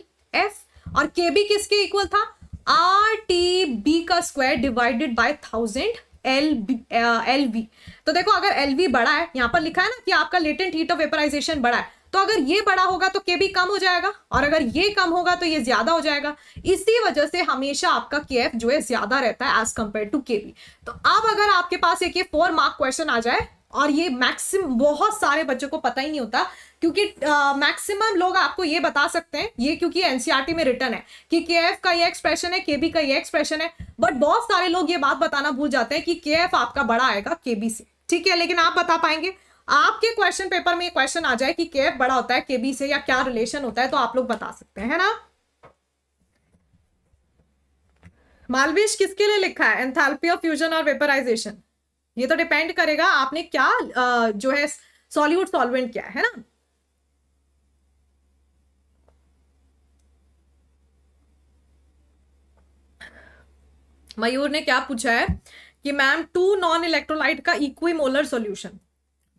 F और के बी किसके इक्वल था आर टी बी का square divided by thousand L B L V तो देखो अगर एल वी बड़ा है यहाँ पर लिखा है ना कि आपका लेटेंट हीट ऑफ वेपराइजेशन बड़ा है तो अगर ये बड़ा होगा तो के बी कम हो जाएगा और अगर ये कम होगा तो ये ज्यादा हो जाएगा इसी वजह से हमेशा आपका के एफ जो है ज्यादा रहता है एज कंपेयर टू के तो अब अगर आपके पास एक ये फोर मार्क क्वेश्चन आ जाए और ये मैक्सिम बहुत सारे बच्चों को पता ही नहीं होता क्योंकि मैक्सिमम लोग आपको ये बता सकते हैं ये क्योंकि एनसीईआरटी e में रिटर्न है कि के एफ का ये एक्सप्रेशन है के बी का ये एक्सप्रेशन है बट बहुत सारे लोग ये बात बताना भूल जाते हैं कि के एफ आपका बड़ा आएगा के बी से ठीक है लेकिन आप बता पाएंगे आपके क्वेश्चन पेपर में ये क्वेश्चन आ जाए कि के एफ बड़ा होता है के बी से या क्या रिलेशन होता है तो आप लोग बता सकते हैं ना मालवीश किसके लिए लिखा है एंथेल्पी ऑफ फ्यूजन और वेपराइजेशन ये तो डिपेंड करेगा आपने क्या जो है सॉल्यूट सॉल्वेंट क्या है ना मयूर ने क्या पूछा है कि मैम टू नॉन इलेक्ट्रोलाइट का equimolar solution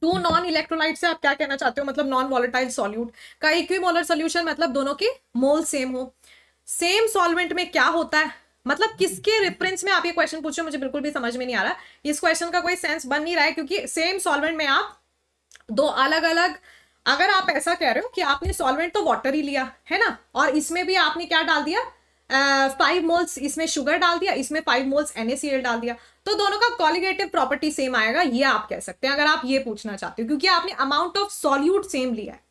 two non electrolyte से आप क्या कहना चाहते हो मतलब नॉन वॉलेटाइल सॉल्यूट का इक्वी मोलर सोल्यूशन मतलब दोनों के मोल सेम हो सेम सॉल्वेंट में क्या होता है मतलब किसके रेफरेंस में आप ये क्वेश्चन पूछो मुझे बिल्कुल भी समझ में नहीं आ रहा इस क्वेश्चन का कोई सेंस बन नहीं रहा है क्योंकि सेम सॉल्वेंट में आप दो अलग अलग अगर आप ऐसा कह रहे हो कि आपने सॉल्वेंट तो वाटर ही लिया है ना और इसमें भी आपने क्या डाल दिया फाइव uh, मोल्स इसमें शुगर डाल दिया इसमें फाइव मोल्स एन डाल दिया तो दोनों का कॉलिगेटिव प्रॉपर्टी सेम आएगा ये आप कह सकते हैं अगर आप ये पूछना चाहते हो क्योंकि आपने अमाउंट ऑफ सॉल्यूट सेम लिया है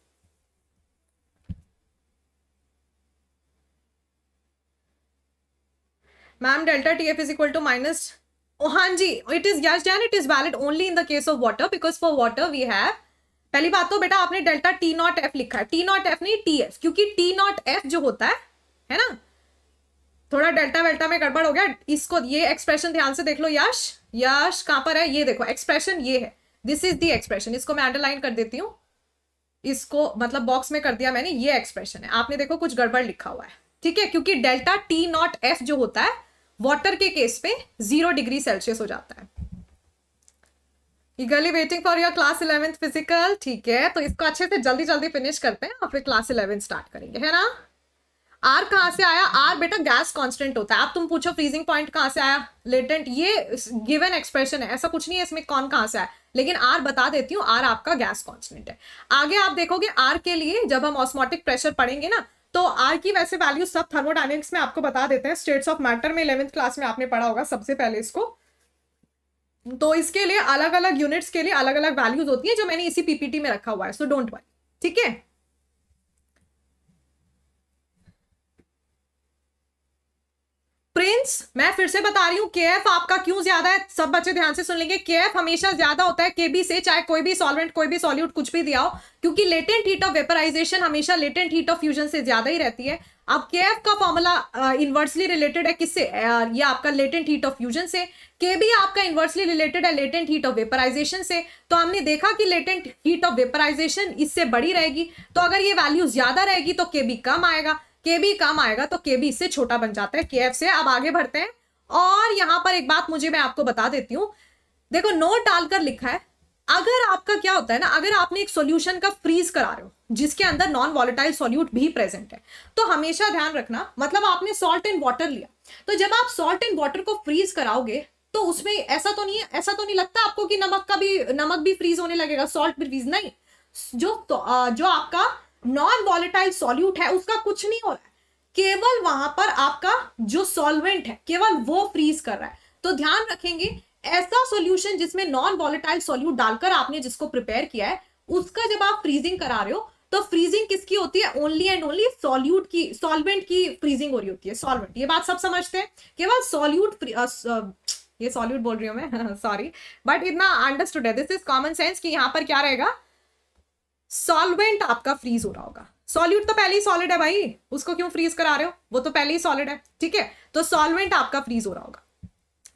ma'am delta T F is equal to minus हाँ जी it is yes then it is valid only in the case of water because for water we have पहली बात तो बेटा आपने डेल्टा टी नॉट एफ लिखा है टी नॉट एफ नहीं टी एफ क्योंकि टी नॉट एफ जो होता है है ना थोड़ा डेल्टा वेल्टा में गड़बड़ हो गया इसको ये एक्सप्रेशन ध्यान से देख लो यश यश कहाँ पर है ये देखो एक्सप्रेशन ये है दिस इज दी एक्सप्रेशन इसको मैं अंडरलाइन कर देती हूँ इसको मतलब बॉक्स में कर दिया मैंने ये एक्सप्रेशन है आपने देखो कुछ गड़बड़ लिखा हुआ है ठीक है क्योंकि डेल्टा टी नॉट एफ जो होता है वाटर के केस पे जीरो डिग्री सेल्सियस हो जाता है eagerly waiting for your class eleventh physical ठीक है तो इसको अच्छे से जल्दी जल्दी फिनिश करते हैं और फिर क्लास इलेवेंथ स्टार्ट करेंगे है ना आर कहाँ से आया आर बेटा गैस कांस्टेंट होता है आप तुम पूछो फ्रीजिंग पॉइंट कहाँ से आया लेटेंट ये गिवन एक्सप्रेशन है ऐसा कुछ नहीं है इसमें कौन कहाँ से आया लेकिन आर बता देती हूँ आर आपका गैस कांस्टेंट है आगे आप देखोगे आर के लिए जब हम ऑस्मोटिक प्रेशर पढ़ेंगे ना तो आर की वैसे वैल्यू सब थर्मोडाइनमिक्स में आपको बता देते हैं स्टेट्स ऑफ मैटर में इलेवेंथ क्लास में आपने पढ़ा होगा सबसे पहले इसको तो इसके लिए अलग अलग यूनिट्स के लिए अलग अलग वैल्यूज होती हैं जो मैंने इसी पीपीटी में रखा हुआ है सो डोंट वाई ठीक है प्रिंस मैं फिर से बता रही हूँ के एफ आपका क्यों ज्यादा है सब बच्चे ध्यान से सुन लेंगे के एफ हमेशा ज्यादा होता है केबी से चाहे कोई भी सॉल्वेंट कोई भी सॉल्यूट कुछ भी दिया हो क्योंकि लेटेंट हीट ऑफ वेपराइजेशन हमेशा लेटेंट हीट ऑफ फ्यूजन से ज्यादा ही रहती है अब के एफ का फॉर्मूला इन्वर्सली रिलेटेड है किससे ये आपका लेटेंट हीट ऑफ फ्यूजन से के बी आपका इन्वर्सली रिलेटेड है लेटेंट हीट ऑफ वेपराइजेशन से तो हमने देखा कि लेटेंट हीट ऑफ वेपराइजेशन इससे बड़ी रहेगी तो अगर ये वैल्यू ज्यादा रहेगी तो के बी कम आएगा के बी काम आएगा तो के बी इससे छोटा बन जाता है के एफ से अब आगे बढ़ते हैं और यहाँ पर एक बात मुझे मैं आपको बता देती हूँ देखो नोट डालकर लिखा है अगर आपका क्या होता है ना अगर आपने एक सॉल्यूशन का फ्रीज करा रहे हो जिसके अंदर नॉन वॉलेटाइल सॉल्यूट भी प्रेजेंट है तो हमेशा ध्यान रखना मतलब आपने सॉल्ट एंड वाटर लिया तो जब आप सॉल्ट एंड वाटर को फ्रीज कराओगे तो उसमें ऐसा तो नहीं ऐसा तो नहीं लगता आपको कि नमक का भी नमक भी फ्रीज होने लगेगा सॉल्ट भी फ्रीज नहीं जो तो, जो आपका नॉन वॉलेटाइल सॉल्यूट है उसका कुछ नहीं हो रहा है केवल वहां पर आपका जो सॉल्वेंट है केवल वो फ्रीज कर रहा है तो ध्यान रखेंगे ऐसा सॉल्यूशन जिसमें नॉन वॉलेटाइल सॉल्यूट डालकर आपने जिसको प्रिपेयर किया है उसका जब आप फ्रीजिंग करा रहे हो तो फ्रीजिंग किसकी होती है ओनली एंड ओनली सॉल्यूट की सॉल्वेंट की फ्रीजिंग हो रही होती है सॉल्वेंट ये बात सब समझते हैं केवल सॉल्यूट ये सॉल्यूट बोल रही हूँ मैं सॉरी बट इतना अंडरस्टूड है दिस इज कॉमन सेंस कि यहाँ पर क्या रहेगा सॉल्वेंट आपका फ्रीज हो रहा होगा सॉल्यूट तो पहले ही सॉलिड है भाई उसको क्यों फ्रीज करा रहे हो वो तो पहले ही सॉलिड है ठीक है तो सॉल्वेंट आपका फ्रीज हो रहा होगा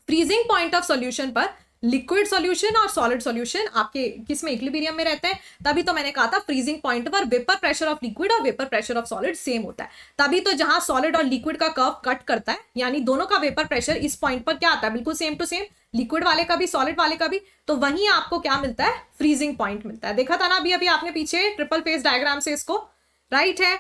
फ्रीजिंग पॉइंट ऑफ सॉल्यूशन पर लिक्विड सॉल्यूशन और सॉलिड सॉल्यूशन आपके किस में इक्लिबीरियम में रहते हैं तभी तो मैंने कहा था फ्रीजिंग पॉइंट पर वेपर प्रेशर ऑफ लिक्विड और vapour pressure of solid same होता है तभी तो जहां सॉलिड और लिक्विड का कर्व कट करता है यानी दोनों का वेपर प्रेशर इस पॉइंट पर क्या आता है बिल्कुल सेम टू सेम लिक्विड वाले का भी सॉलिड वाले का भी तो वहीं आपको क्या मिलता है फ्रीजिंग पॉइंट मिलता है देखा था ना अभी अभी आपने पीछे ट्रिपल फेस डायग्राम से इसको राइट है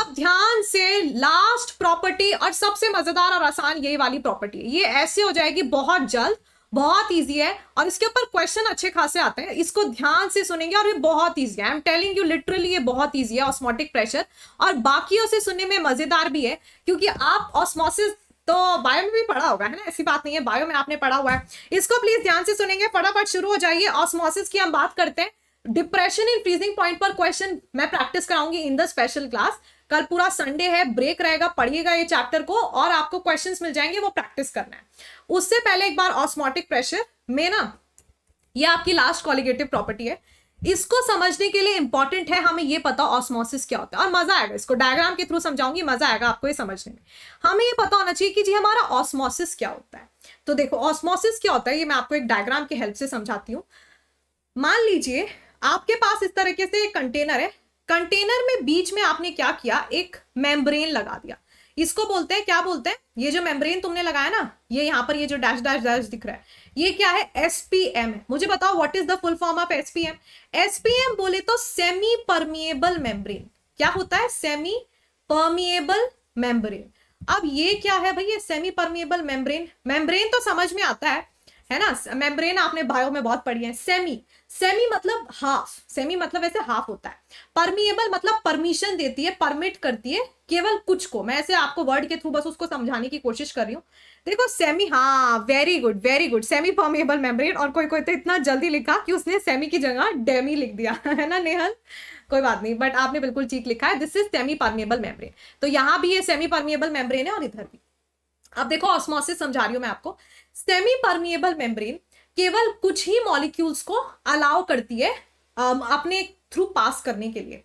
अब ध्यान से लास्ट प्रॉपर्टी और सबसे मजेदार और आसान ये वाली प्रॉपर्टी है ये ऐसे हो जाएगी बहुत जल्द बहुत ईजी है और इसके ऊपर क्वेश्चन अच्छे खासे आते हैं इसको ध्यान से सुनेंगे और ये बहुत ईजी है I am telling you literally ये बहुत ईजी है ऑस्मोटिक प्रेशर और बाकियों से सुनने में मजेदार भी है क्योंकि आप ऑस्मोसिस तो बायो में भी पढ़ा होगा है ना ऐसी बात नहीं है बायो में आपने पढ़ा हुआ है इसको प्लीज ध्यान से सुनेंगे फटाफट शुरू हो जाइए ऑस्मोसिस की हम बात करते हैं डिप्रेशन इन फ्रीजिंग पॉइंट पर क्वेश्चन मैं प्रैक्टिस कराऊंगी इन द स्पेशल क्लास कल पूरा संडे है ब्रेक रहेगा पढ़िएगा ये चैप्टर को और आपको क्वेश्चंस मिल जाएंगे वो प्रैक्टिस करना है उससे पहले एक बार ऑस्मोटिक प्रेशर में ना ये आपकी लास्ट क्वालिगेटिव प्रॉपर्टी है इसको समझने के लिए इंपॉर्टेंट है हमें ये पता ऑस्मोसिस क्या होता है और मजा आएगा इसको डायग्राम के थ्रू समझाऊंगी मजा आएगा आपको ये समझने में हमें ये पता होना चाहिए कि जी हमारा ऑस्मोसिस क्या होता है तो देखो ऑस्मोसिस क्या होता है ये मैं आपको एक डायग्राम की हेल्प से समझाती हूँ मान लीजिए आपके पास इस तरीके से एक कंटेनर है कंटेनर में बीच में आपने क्या किया एक मेम्ब्रेन लगा दिया इसको बोलते हैं क्या बोलते हैं ये जो मेम्ब्रेन तुमने लगाया ना ये यहाँ पर ये जो डैश डैश डैश दिख रहा है ये क्या है एसपीएम मुझे बताओ what is the full form of SPM SPM बोले तो सेमी परमिएबल मेम्ब्रेन क्या होता है सेमी परमिएबल मेम्ब्रेन अब ये क्या है भैया सेमी परमिएबल मेम्ब्रेन मेम्ब्रेन तो समझ में आता है है ना मेम्ब्रेन आपने बायो में बहुत पढ़ी है सेमी सेमी मतलब हाफ सेमी मतलब ऐसे हाफ होता है परमिएबल मतलब परमिशन देती है परमिट करती है केवल कुछ को मैं ऐसे आपको वर्ड के थ्रू बस उसको समझाने की कोशिश कर रही हूँ देखो सेमी हाँ very good very good semi permeable membrane और कोई कोई तो इतना जल्दी लिखा कि उसने सेमी की जगह डेमी लिख दिया है ना नेहल कोई बात नहीं बट आपने बिल्कुल ठीक लिखा है this is semi permeable membrane तो यहाँ भी ये सेमी परमिएबल मेम्ब्रेन है और इधर भी अब देखो ऑस्मोसिस समझा रही हूँ मैं आपको सेमी परमिएबल मेम्ब्रेन केवल कुछ ही मॉलिक्यूल्स को अलाउ करती है um, अपने थ्रू पास करने के लिए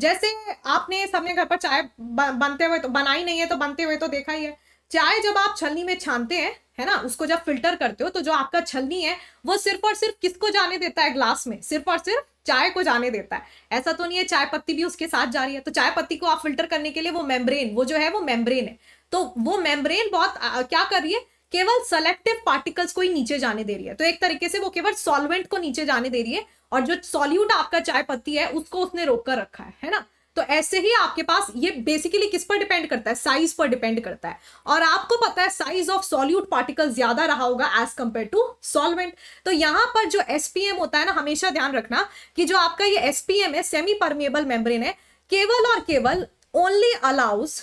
जैसे आपने सबने घर पर चाय बनते हुए तो बनाई नहीं है तो बनते हुए तो देखा ही है चाय जब आप छलनी में छानते हैं है ना उसको जब फिल्टर करते हो तो जो आपका छलनी है वो सिर्फ और सिर्फ किसको जाने देता है ग्लास में सिर्फ और सिर्फ चाय को जाने देता है ऐसा तो नहीं है चाय पत्ती भी उसके साथ जा रही है तो चाय पत्ती को आप फिल्टर करने के लिए वो मेम्ब्रेन वो जो है वो मेम्ब्रेन है तो वो मेम्ब्रेन बहुत आ, क्या कर रही है केवल सेलेक्टिव पार्टिकल्स को ही नीचे जाने दे रही है तो एक तरीके से वो केवल सॉल्वेंट को नीचे जाने दे रही है और जो सॉल्यूट आपका चाय पत्ती है उसको उसने रोक कर रखा है है ना तो ऐसे ही आपके पास ये बेसिकली किस पर डिपेंड करता है साइज पर डिपेंड करता है और आपको पता है साइज ऑफ सॉल्यूट पार्टिकल ज्यादा रहा होगा एज कंपेयर टू सॉल्वेंट तो यहां पर जो एसपीएम होता है ना हमेशा ध्यान रखना कि जो आपका ये एसपीएम है सेमी परमिएबल मेम्ब्रेन है केवल और केवल only allows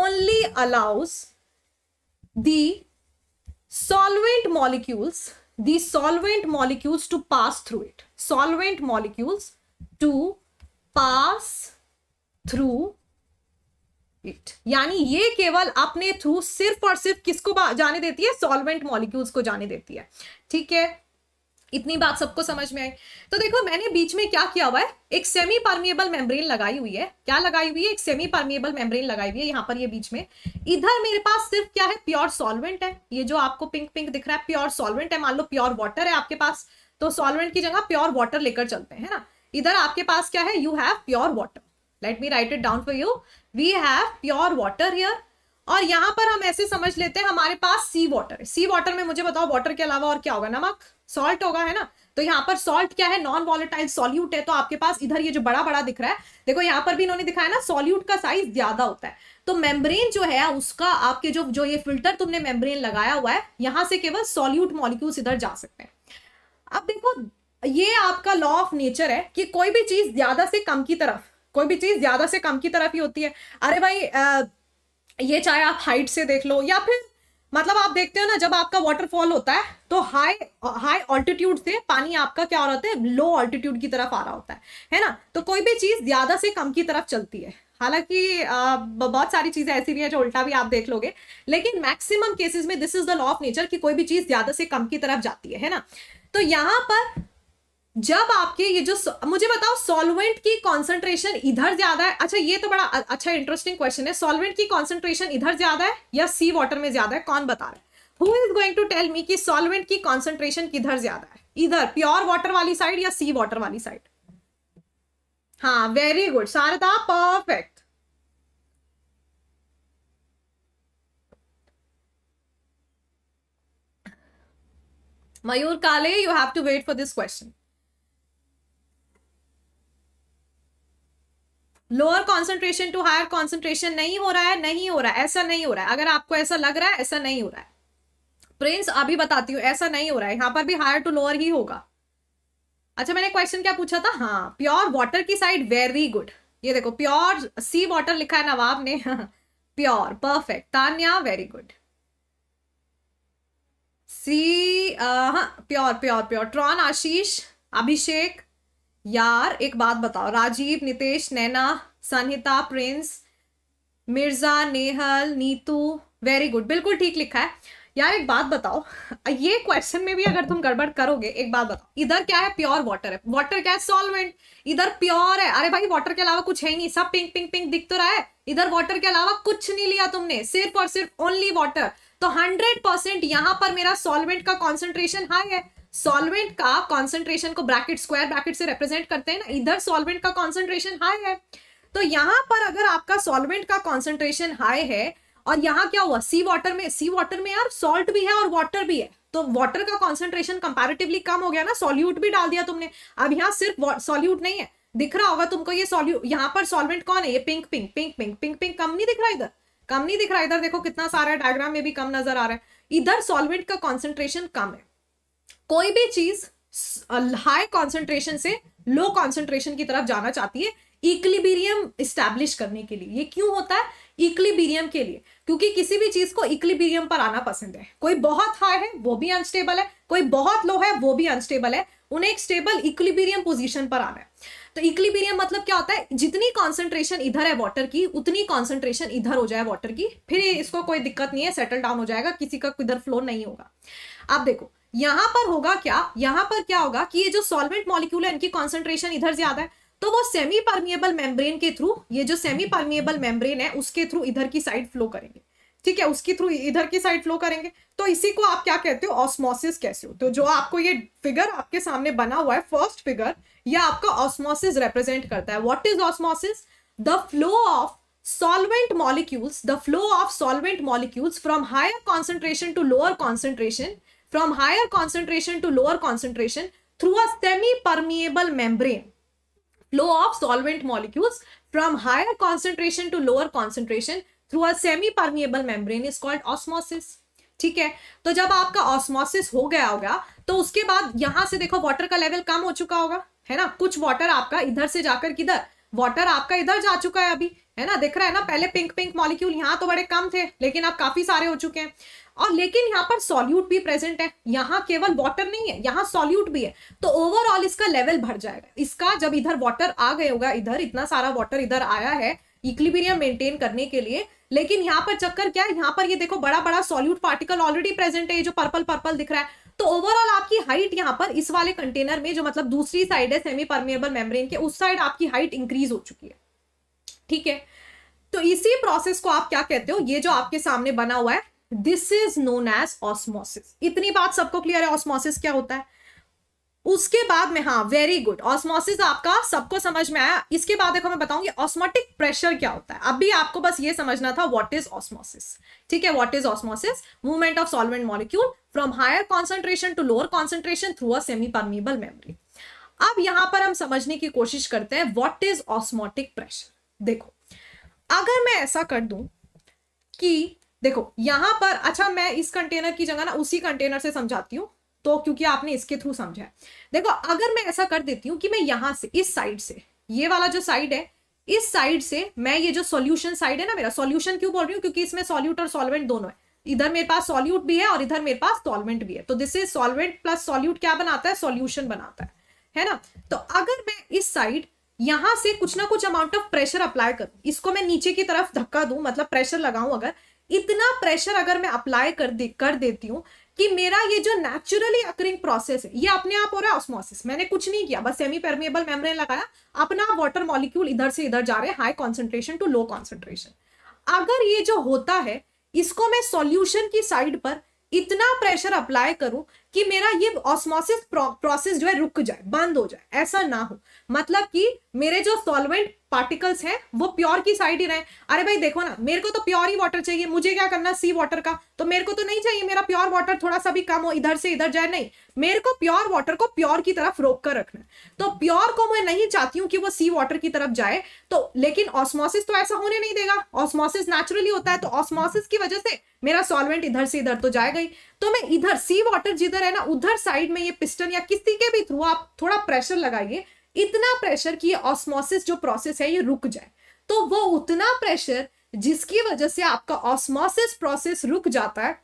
only allows the solvent molecules, these solvent molecules to pass through it. Solvent molecules to pass through it यानी ये केवल अपने थ्रू सिर्फ और सिर्फ किसको जाने देती है सॉल्वेंट मॉलिक्यूल्स को जाने देती है ठीक है इतनी बात सबको समझ में आई तो देखो मैंने बीच में क्या किया हुआ है एक सेमी परमिएबल मेम्ब्रेन लगाई हुई है क्या लगाई हुई है एक सेमी परमिएबल मेम्ब्रेन लगाई हुई है यहाँ पर ये बीच में इधर मेरे पास सिर्फ क्या है प्योर सॉल्वेंट है ये जो आपको पिंक पिंक दिख रहा है प्योर सॉल्वेंट है मान लो प्योर वाटर है आपके पास तो सॉल्वेंट की जगह प्योर वाटर लेकर चलते हैं ना इधर आपके पास क्या है you have pure water let me write it down for you we have pure water here और यहाँ पर हम ऐसे समझ लेते हैं हमारे पास सी वाटर सी वाटर में मुझे बताओ वाटर के अलावा और क्या होगा नमक सॉल्ट होगा है ना तो यहाँ पर सॉल्ट क्या है नॉन वॉलेटाइल सॉल्यूट है तो आपके पास इधर ये जो बड़ा बड़ा दिख रहा है देखो यहाँ पर भी इन्होंने दिखाया ना सॉल्यूट का साइज ज्यादा होता है तो मेम्ब्रेन जो है उसका आपके जो जो ये फिल्टर तुमने मेम्ब्रेन लगाया हुआ है यहां से केवल सॉल्यूट मॉलिक्यूल्स इधर जा सकते हैं अब देखो ये आपका लॉ ऑफ नेचर है कि कोई भी चीज ज्यादा से कम की तरफ कोई भी चीज ज्यादा से कम की तरफ ही होती है अरे भाई ये चाहे आप हाइट से देख लो या फिर मतलब आप देखते हो ना जब आपका वाटरफॉल होता है तो हाई हाई ऑल्टीट्यूड से पानी आपका क्या हो रहा होता है लो ऑल्टीट्यूड की तरफ आ रहा होता है है ना तो कोई भी चीज़ ज़्यादा से कम की तरफ चलती है हालांकि बहुत सारी चीज़ें ऐसी भी हैं जो उल्टा भी आप देख लोगे लेकिन मैक्सिमम केसेस में this is the law of nature कि कोई भी चीज़ ज़्यादा से कम की तरफ जाती है है ना तो यहाँ पर जब आपके ये जो मुझे बताओ सॉल्वेंट की कॉन्सेंट्रेशन इधर ज्यादा है अच्छा ये तो बड़ा अच्छा इंटरेस्टिंग क्वेश्चन है सॉल्वेंट की कॉन्सेंट्रेशन इधर ज्यादा है या सी वाटर में ज्यादा है कौन बता रहा है who is going to tell me कि सॉल्वेंट की कॉन्सेंट्रेशन किधर ज्यादा है इधर प्योर वाटर वाली साइड या सी वाटर वाली साइड हाँ very good Sharda perfect Mayur Kale you have to wait for this question lower concentration to higher concentration नहीं हो रहा है नहीं हो रहा है ऐसा नहीं हो रहा है अगर आपको ऐसा लग रहा है ऐसा नहीं हो रहा है प्रिंस अभी बताती हूँ ऐसा नहीं हो रहा है यहाँ पर भी हायर टू लोअर ही होगा अच्छा मैंने क्वेश्चन क्या पूछा था हाँ प्योर वाटर की साइड वेरी गुड ये देखो प्योर सी वाटर लिखा है नवाब ने pure perfect Tanya very good sea हाँ प्योर प्योर प्योर ट्रॉन आशीष अभिषेक यार एक बात बताओ Rajiv Nitesh Naina Sanhita Prince Mirza Nehal Neetu very good बिल्कुल ठीक लिखा है यार एक बात बताओ ये क्वेश्चन में भी अगर तुम गड़बड़ करोगे एक बात बताओ इधर क्या है प्योर वाटर है वाटर क्या है सॉल्वेंट इधर प्योर है अरे भाई वाटर के अलावा कुछ है ही नहीं सब पिंक पिंक पिंक दिख तो रहा है इधर वाटर के अलावा कुछ नहीं लिया तुमने सिर्फ और सिर्फ ओनली वाटर तो हंड्रेड परसेंट यहाँ पर मेरा सॉल्वेंट का कॉन्सेंट्रेशन हाई है सॉल्वेंट का कॉन्सेंट्रेशन को ब्रैकेट स्क्वायर ब्रैकेट से रिप्रेजेंट करते हैं ना इधर सॉल्वेंट का कॉन्सेंट्रेशन हाई है तो यहाँ पर अगर आपका सॉल्वेंट का कॉन्सेंट्रेशन हाई है और यहाँ क्या हुआ सी वाटर में सी वाटर में यार सॉल्ट भी है और वाटर भी है तो वाटर का कॉन्सेंट्रेशन कंपेरेटिवली कम हो गया ना सॉल्यूट भी डाल दिया तुमने अब यहाँ सिर्फ सॉल्यूट नहीं है दिख रहा होगा तुमको ये सॉल्यूट यहाँ पर सॉल्वेंट कौन है ये pink pink pink pink pink pink कम नहीं दिख रहा इधर कम नहीं दिख रहा इधर देखो कितना सारा डायग्राम में भी कम नजर आ रहा है इधर सॉल्वेंट का कॉन्सेंट्रेशन कम है कोई भी चीज हाई कॉन्सेंट्रेशन से लो कॉन्सेंट्रेशन की तरफ जाना चाहती है इक्लिबीरियम इस्टेब्लिश करने के लिए ये क्यों होता है इक्लिबीरियम के लिए क्योंकि किसी भी चीज को इक्लिबीरियम पर आना पसंद है कोई बहुत हाई है वो भी अनस्टेबल है कोई बहुत लो है वो भी अनस्टेबल है उन्हें एक स्टेबल इक्लिबीरियम पोजिशन पर आना है तो इक्लिबीरियम मतलब क्या होता है जितनी कॉन्सेंट्रेशन इधर है वाटर की उतनी कॉन्सेंट्रेशन इधर हो जाए वाटर की फिर इसको कोई दिक्कत नहीं है सेटल डाउन हो जाएगा किसी का इधर फ्लो नहीं होगा आप देखो यहां पर होगा क्या यहां पर क्या होगा कि ये जो सॉल्वेंट मॉलिक्यूल है इनकी कॉन्सेंट्रेशन इधर ज्यादा है तो वो सेमी परमिएबल मेम्ब्रेन के थ्रू ये जो सेमी परमिएबल मेम्ब्रेन है उसके थ्रू इधर की साइड फ्लो करेंगे ठीक है उसके थ्रू इधर की साइड फ्लो करेंगे तो इसी को आप क्या कहते हो ऑस्मोसिस कैसे हो तो जो आपको ये फिगर आपके सामने बना हुआ है फर्स्ट फिगर यह आपका ऑस्मोसिस रिप्रेजेंट करता है what is osmosis the flow of solvent molecules the flow of solvent molecules from higher concentration to lower concentration from higher concentration to lower concentration through a semi-permeable membrane. Flow of solvent molecules from higher concentration to lower concentration through a semi permeable membrane is called osmosis ठीक है तो जब आपका ऑस्मोसिस हो गया होगा तो उसके बाद यहां से देखो वाटर का लेवल कम हो चुका होगा है ना कुछ वाटर आपका इधर से जाकर किधर वाटर आपका इधर जा चुका है अभी है ना देख रहा है ना पहले पिंक पिंक मॉलिक्यूल यहाँ तो बड़े कम थे लेकिन अब काफी सारे हो चुके हैं और लेकिन यहाँ पर सॉल्यूट भी प्रेजेंट है यहाँ केवल वाटर नहीं है यहाँ सॉल्यूट भी है तो ओवरऑल इसका लेवल भर जाएगा इसका जब इधर वाटर आ गए होगा इधर इतना सारा वाटर इधर आया है इक्लिबीरियम मेंटेन करने के लिए लेकिन यहाँ पर चक्कर क्या है यहाँ पर ये यह देखो बड़ा बड़ा सॉल्यूट पार्टिकल ऑलरेडी प्रेजेंट है जो पर्पल पर्पल दिख रहा है तो ओवरऑल आपकी हाइट यहाँ पर इस वाले कंटेनर में जो मतलब दूसरी साइड है सेमी परमिएबल मेम्ब्रेन के उस साइड आपकी हाइट इंक्रीज हो चुकी है ठीक है तो इसी प्रोसेस को आप क्या कहते हो ये जो आपके सामने बना हुआ है this is known as osmosis इतनी बात सबको क्लियर है ऑस्मोसिस क्या होता है उसके बाद में हाँ वेरी गुड ऑस्मोसिस आपका सबको समझ में आया इसके बाद देखो मैं बताऊंगी ऑस्मोटिक प्रेशर क्या होता है अभी आपको बस ये समझना था व्हाट इज ऑस्मोसिस ठीक है what is osmosis movement of solvent molecule from higher concentration to lower concentration through a semi permeable memory अब यहां पर हम समझने की कोशिश करते हैं वॉट इज ऑस्मोटिक प्रेशर देखो अगर मैं ऐसा कर दू कि देखो यहां पर अच्छा मैं इस कंटेनर की जगह ना उसी कंटेनर से समझाती हूँ तो क्योंकि आपने इसके थ्रू समझा है देखो अगर मैं ऐसा कर देती हूँ कि मैं यहां से इस साइड से ये वाला जो साइड है इस साइड से मैं ये जो सॉल्यूशन साइड है ना मेरा सॉल्यूशन क्यों बोल रही हूँ क्योंकि इसमें सॉल्यूट और सॉल्वेंट दोनों है इधर मेरे पास सॉल्यूट भी है और इधर मेरे पास सॉल्वेंट भी है तो this is solvent plus solute क्या बनाता है सॉल्यूशन बनाता है है ना तो अगर मैं इस साइड यहां से कुछ ना कुछ अमाउंट ऑफ प्रेशर अप्लाई करूं इसको मैं नीचे की तरफ धक्का दूं मतलब प्रेशर लगाऊं अगर इतना प्रेशर अगर मैं अप्लाई कर दे कर देती हूँ कि मेरा ये जो नेचुरली अक्रिंग प्रोसेस है ये अपने आप हो रहा है ऑस्मोसिस मैंने कुछ नहीं किया बस सेमी परमिएबल मेम्ब्रेन लगाया अपना वाटर मॉलिक्यूल इधर से इधर जा रहे हैं high concentration to low concentration अगर ये जो होता है इसको मैं सॉल्यूशन की साइड पर इतना प्रेशर अप्लाई करूं कि मेरा ये ऑस्मोसिस प्रोसेस जो है रुक जाए बंद हो जाए ऐसा ना हो मतलब कि मेरे जो सॉल्वेंट पार्टिकल्स हैं वो प्योर की साइड ही रहे अरे भाई देखो ना मेरे को तो प्योर ही वाटर चाहिए मुझे क्या करना सी वाटर का तो मेरे को तो नहीं चाहिए मेरा प्योर वाटर थोड़ा सा भी कम हो इधर से इधर जाए नहीं मेरे को प्योर वाटर को प्योर की तरफ रोक कर रखना तो प्योर को मैं नहीं चाहती हूँ कि वो सी वाटर की तरफ जाए तो लेकिन ऑस्मोसिस तो ऐसा होने नहीं देगा ऑस्मोसिस नेचुरली होता है तो ऑस्मोसिस की वजह से मेरा सॉल्वेंट इधर से इधर तो जाएगा ही तो मैं इधर सी वाटर जिधर है ना उधर साइड में ये पिस्टन या किसी के भी थ्रू आप थोड़ा प्रेशर लगाइए इतना प्रेशर कि ये ऑस्मोसिस जो प्रोसेस है ये रुक जाए तो वो उतना प्रेशर जिसकी वजह से आपका ऑस्मोसिस प्रोसेस रुक जाता है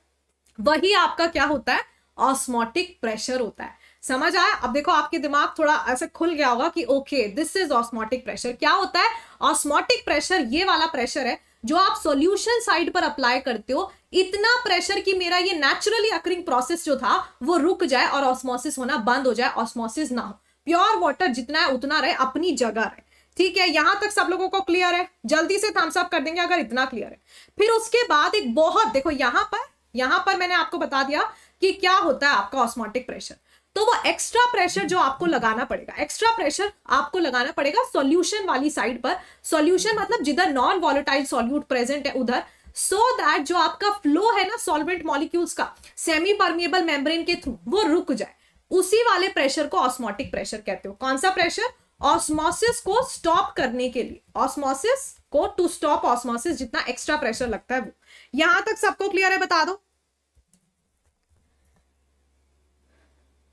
वही आपका क्या होता है ऑस्मोटिक प्रेशर होता है समझ आया अब देखो आपके दिमाग थोड़ा ऐसे खुल गया होगा कि okay this is osmotic pressure क्या होता है ऑस्मोटिक प्रेशर ये वाला प्रेशर है जो आप सॉल्यूशन साइड पर अप्लाई करते हो इतना प्रेशर कि मेरा ये नेचुरली अक्रिंग प्रोसेस जो था वो रुक जाए और ऑस्मोसिस होना बंद हो जाए ऑस्मोसिस ना हो प्योर वाटर जितना है उतना रहे अपनी जगह रहे ठीक है यहां तक सब लोगों को क्लियर है जल्दी से थम्स अप कर देंगे अगर इतना क्लियर है फिर उसके बाद एक बहुत देखो यहां पर यहां पर मैंने आपको बता दिया कि क्या होता है आपका ऑस्मोटिक प्रेशर तो वो एक्स्ट्रा प्रेशर जो आपको लगाना पड़ेगा एक्स्ट्रा प्रेशर आपको लगाना पड़ेगा सॉल्यूशन वाली साइड पर सॉल्यूशन मतलब जिधर नॉन वॉलेटाइल सॉल्यूट प्रेजेंट है उधर सो so दैट जो आपका फ्लो है ना सॉल्वेंट मॉलिक्यूल्स का सेमी परमिएबल मेम्ब्रेन के थ्रू वो रुक जाए उसी वाले प्रेशर को ऑस्मोटिक प्रेशर कहते हो कौन सा प्रेशर ऑस्मोसिस को स्टॉप करने के लिए ऑस्मोसिस को टू स्टॉप ऑस्मोसिस जितना एक्स्ट्रा प्रेशर लगता है वो यहां तक सबको क्लियर है बता दो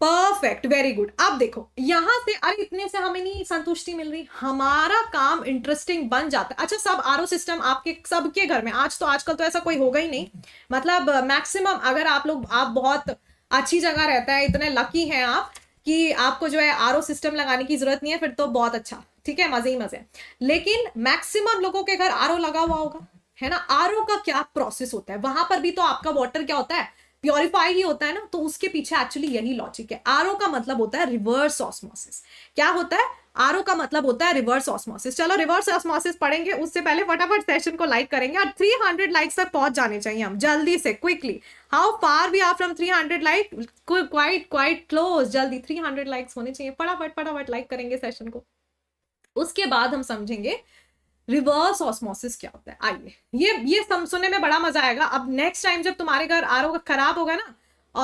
परफेक्ट वेरी गुड अब देखो यहां से अरे इतने से हमें नहीं संतुष्टि मिल रही हमारा काम इंटरेस्टिंग बन जाता है अच्छा सब आर सिस्टम आपके सबके घर में आज तो आजकल तो ऐसा कोई होगा ही नहीं मतलब मैक्सिमम uh, अगर आप लोग आप बहुत अच्छी जगह रहता है इतने लकी हैं आप कि आपको जो है आर सिस्टम लगाने की जरूरत नहीं है फिर तो बहुत अच्छा ठीक है मजे ही मजे लेकिन मैक्सिमम लोगों के घर आर लगा हुआ होगा है ना आर का क्या प्रोसेस होता है वहां पर भी तो आपका वाटर क्या होता है प्योरीफाई ही होता है ना तो उसके पीछे एक्चुअली यही लॉजिक है आर का मतलब होता है रिवर्स ऑस्मोसिस क्या होता है आर का मतलब होता है रिवर्स ऑस्मोसिस चलो रिवर्स ऑस्मोसिस पढ़ेंगे उससे पहले फटाफट सेशन को लाइक करेंगे और 300 लाइक्स तक पहुंच जाने चाहिए हम जल्दी से quickly how far we are from 300 like quite quite close जल्दी 300 लाइक्स होने चाहिए फटाफट फटाफट लाइक करेंगे सेशन को उसके बाद हम समझेंगे रिवर्स ऑस्मोसिस क्या होता है आइए ये ये सुनने में बड़ा मजा आएगा अब नेक्स्ट टाइम जब तुम्हारे घर आर का खराब होगा ना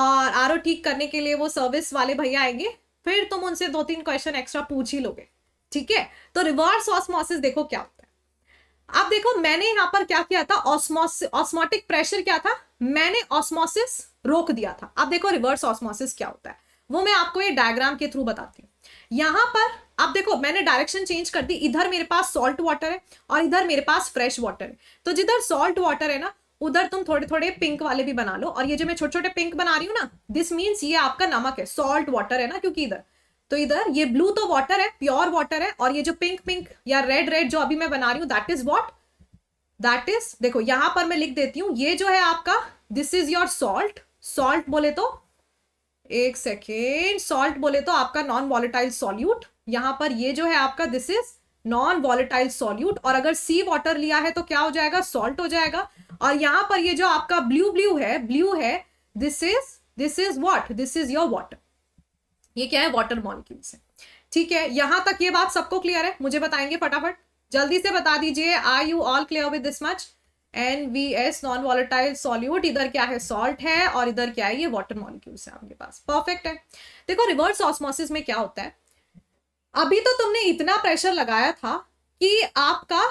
और आर ठीक करने के लिए वो सर्विस वाले भैया आएंगे फिर तुम उनसे दो तीन क्वेश्चन एक्स्ट्रा पूछ ही लोगे ठीक है तो रिवर्स ऑस्मोसिस देखो क्या होता है अब देखो मैंने यहां पर क्या किया था ऑस्मोटिक प्रेशर क्या था मैंने ऑस्मोसिस रोक दिया था अब देखो रिवर्स ऑस्मोसिस क्या होता है वो मैं आपको ये डायग्राम के थ्रू बताती हूँ यहां पर आप देखो मैंने डायरेक्शन चेंज कर दी इधर मेरे पास सॉल्ट वाटर है और इधर मेरे पास फ्रेश वाटर है तो जिधर सॉल्ट वाटर है ना उधर तुम थोड़े थोड़े पिंक वाले भी बना लो और ये जो मैं छोटे छोटे पिंक बना रही हूँ ना दिस मीन्स ये आपका नमक है सॉल्ट वाटर है ना क्योंकि इधर तो इधर ये ब्लू तो वाटर है प्योर वाटर है और ये जो पिंक पिंक या रेड रेड जो अभी मैं बना रही हूँ that is what that is देखो यहां पर मैं लिख देती हूँ ये जो है आपका this is your salt salt बोले तो एक सेकेंड सॉल्ट बोले तो आपका नॉन वॉलेटाइल सॉल्यूट यहां पर ये जो है आपका this is non volatile solute और अगर सी वाटर लिया है तो क्या हो जाएगा सॉल्ट हो जाएगा और यहाँ पर ये जो आपका ब्लू ब्लू है ब्लू है this is this is what this is your water ये क्या है वाटर मॉलिक्यूल्स है ठीक है यहां तक ये बात सबको क्लियर है मुझे बताएंगे फटाफट जल्दी से बता दीजिए I you all clear with this much N V S non volatile solute इधर क्या है सॉल्ट है और इधर क्या है ये वाटर मॉलिक्यूल्स है आपके पास परफेक्ट है देखो रिवर्स ऑस्मोसिस में क्या होता है अभी तो तुमने इतना प्रेशर लगाया था कि आपका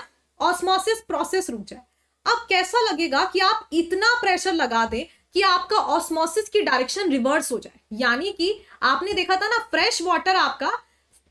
ऑस्मोसिस प्रोसेस रुक जाए अब कैसा लगेगा कि आप इतना प्रेशर लगा दें कि आपका ऑस्मोसिस की डायरेक्शन रिवर्स हो जाए यानी कि आपने देखा था ना फ्रेश वाटर आपका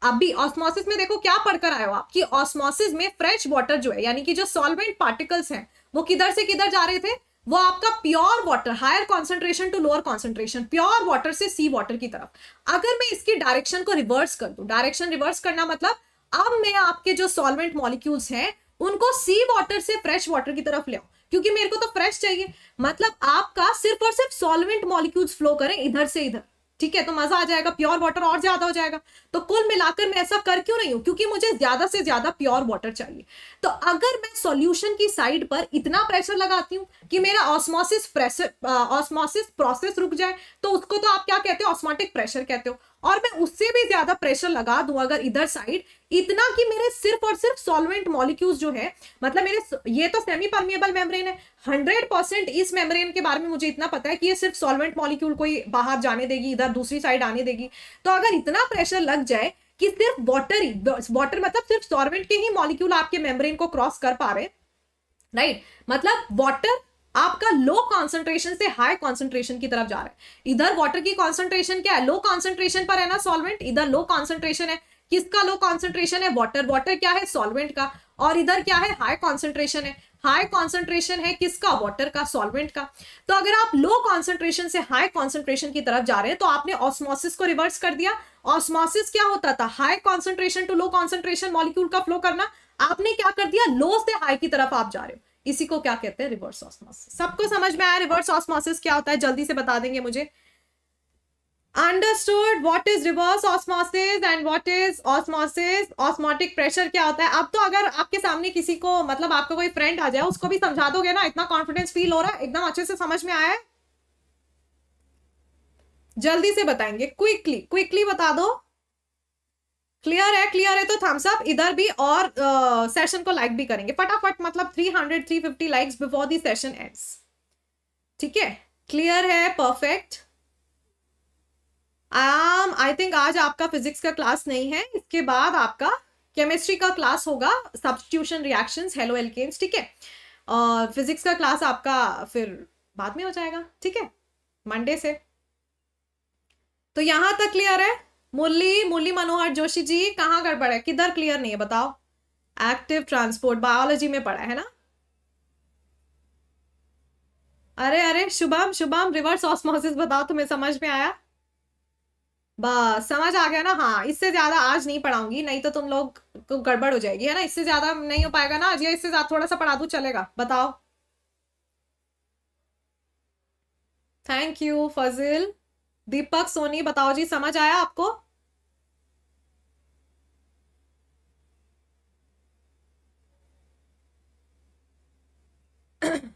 अभी ऑस्मोसिस में देखो क्या पढ़कर आए हो आप कि ऑस्मोसिस में फ्रेश वाटर जो है यानी कि जो सॉल्वेंट पार्टिकल्स हैं वो किधर से किधर जा रहे थे वो आपका pure water higher concentration to lower concentration pure water से सी वाटर की तरफ अगर मैं इसकी डायरेक्शन को रिवर्स कर दू डायरेक्शन रिवर्स करना मतलब अब मैं आपके जो सॉल्वेंट मॉलिक्यूल्स हैं उनको सी वाटर से फ्रेश वाटर की तरफ ले क्योंकि मेरे को तो फ्रेश चाहिए मतलब आपका सिर्फ और सिर्फ सॉल्वेंट मॉलिक्यूल्स फ्लो करें इधर से इधर ठीक है तो मजा आ जाएगा प्योर वाटर और ज्यादा हो जाएगा तो कुल मिलाकर मैं ऐसा कर क्यों नहीं हूँ क्योंकि मुझे ज्यादा से ज्यादा प्योर वाटर चाहिए तो अगर मैं सॉल्यूशन की साइड पर इतना प्रेशर लगाती हूँ कि मेरा ऑस्मोसिस प्रेशर ऑस्मोसिस प्रोसेस रुक जाए तो उसको तो आप क्या कहते हो ऑस्मोटिक प्रेशर कहते हो और मैं उससे भी ज्यादा प्रेशर लगा दूं अगर इधर साइड इतना कि मेरे सिर्फ और सिर्फ सॉल्वेंट मॉलिक्यूल्स जो है मतलब मेरे ये तो सेमी परमिएबल मेम्ब्रेन है हंड्रेड परसेंट इस मेम्ब्रेन के बारे में मुझे इतना पता है कि ये सिर्फ सॉल्वेंट मॉलिक्यूल को ही बाहर जाने देगी इधर दूसरी साइड आने देगी तो अगर इतना प्रेशर लग जाए कि सिर्फ वॉटर ही वॉटर मतलब सिर्फ सॉल्वेंट के ही मॉलिक्यूल आपके मेम्ब्रेन को क्रॉस कर पा रहे राइट right? मतलब वाटर आपका लो कॉन्सेंट्रेशन से हाई कॉन्सेंट्रेशन की तरफ जा रहा है इधर वाटर की कॉन्सेंट्रेशन क्या है लो कॉन्सेंट्रेशन पर है ना सॉल्वेंट इधर लो कॉन्सेंट्रेशन है किसका लो कॉन्सेंट्रेशन है वाटर वाटर क्या है सॉल्वेंट का और इधर क्या है हाई कॉन्सेंट्रेशन है हाई कॉन्सेंट्रेशन है किसका वाटर का सॉल्वेंट का तो अगर आप लो कॉन्सेंट्रेशन से हाई कॉन्सेंट्रेशन की तरफ जा रहे हैं तो आपने ऑस्मोसिस को रिवर्स कर दिया ऑस्मोसिस क्या होता था high concentration to low concentration molecule का फ्लो करना आपने क्या कर दिया लो से हाई की तरफ आप जा रहे हो इसी को क्या कहते हैं रिवर्स ऑस्मोसिस सबको समझ में आया रिवर्स ऑस्मोसिस क्या होता है जल्दी से बता देंगे मुझे understood what is reverse osmosis and what is osmosis osmotic pressure क्या होता है अब तो अगर आपके सामने किसी को मतलब आपका कोई फ्रेंड आ जाए उसको भी समझा दोगे ना इतना कॉन्फिडेंस फील हो रहा है एकदम अच्छे से समझ में आया है जल्दी से बताएंगे क्विकली क्विकली बता दो क्लियर है क्लियर है तो थम्स अप इधर भी और सेशन uh, को लाइक भी करेंगे फटाफट मतलब 300 350 likes before the session ends ठीक है क्लियर है परफेक्ट आम आई थिंक आज आपका फिजिक्स का क्लास नहीं है इसके बाद आपका केमिस्ट्री का क्लास होगा सब्सटीट्यूशन रिएक्शंस हेलो एल्केन्स ठीक है और फिजिक्स का क्लास आपका फिर बाद में हो जाएगा ठीक है मंडे से तो यहां तक क्लियर है मुरली मुरली मनोहर जोशी जी कहाँ गड़बड़ है किधर क्लियर नहीं है बताओ एक्टिव ट्रांसपोर्ट बायोलॉजी में पढ़ा है ना अरे अरे शुभम शुभम रिवर्स ऑस्मोसिस बताओ तुम्हें समझ में आया बस समझ आ गया ना हाँ इससे ज्यादा आज नहीं पढ़ाऊंगी नहीं तो तुम लोग को गड़बड़ हो जाएगी है ना इससे ज्यादा नहीं हो पाएगा ना आज या इससे ज्यादा थोड़ा सा पढ़ा दू चलेगा बताओ थैंक यू फजिल दीपक सोनी बताओ जी समझ आया आपको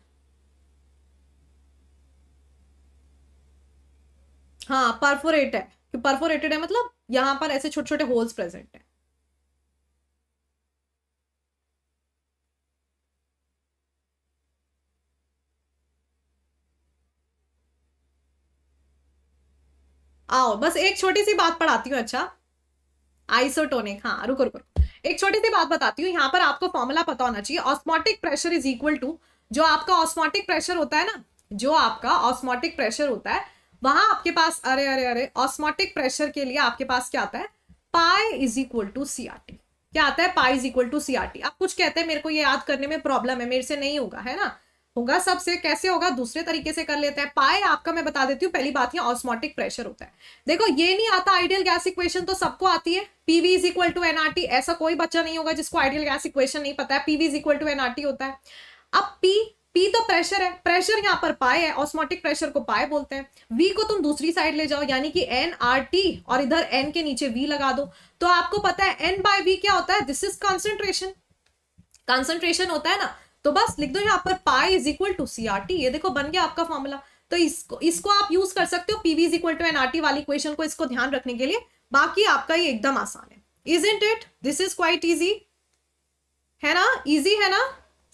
हाँ परफोरेट है कि परफोरेटेड है मतलब यहां पर ऐसे छोटे छोटे होल्स प्रेजेंट है आओ बस एक छोटी सी बात पढ़ाती हूँ अच्छा आइसोटोनिक हाँ रुको रुको एक छोटी सी बात बताती हूँ यहाँ पर आपको फॉर्मूला पता होना चाहिए osmotic pressure is equal to जो आपका ऑस्मोटिक प्रेशर होता है ना जो आपका ऑस्मोटिक प्रेशर होता है वहां आपके पास अरे अरे अरे ऑस्मोटिक प्रेशर के लिए आपके पास क्या आता है pi is equal to C R T क्या आता है pi is equal to C R T आप कुछ कहते हैं मेरे को ये याद करने में प्रॉब्लम है मेरे से नहीं होगा है ना होगा सबसे कैसे होगा दूसरे तरीके से कर लेते हैं पाए आपका मैं बता देती हूँ पहली बात है ऑस्मोटिक प्रेशर होता है देखो ये नहीं आता आइडियल गैस इक्वेशन तो सबको आती है PV is equal to NRT ऐसा कोई बच्चा नहीं होगा जिसको आइडियल गैस इक्वेशन नहीं पता है PV is equal to NRT होता है अब पी पी तो प्रेशर है प्रेशर यहाँ पर पाए है ऑस्मोटिक प्रेशर को पाए बोलते हैं वी को तुम दूसरी साइड ले जाओ यानी कि एन आर टी और इधर एन के नीचे वी लगा दो तो आपको पता है एन बाय वी क्या होता है दिस इज कॉन्सेंट्रेशन कॉन्सेंट्रेशन होता है ना तो बस लिख दो यहाँ पर pi is equal to C R T ये देखो बन गया आपका फॉर्मूला तो इसको इसको आप यूज कर सकते हो PV is equal to N R T वाली क्वेश्चन को इसको ध्यान रखने के लिए बाकी आपका ये एकदम आसान है isn't it this is quite easy है ना इजी है ना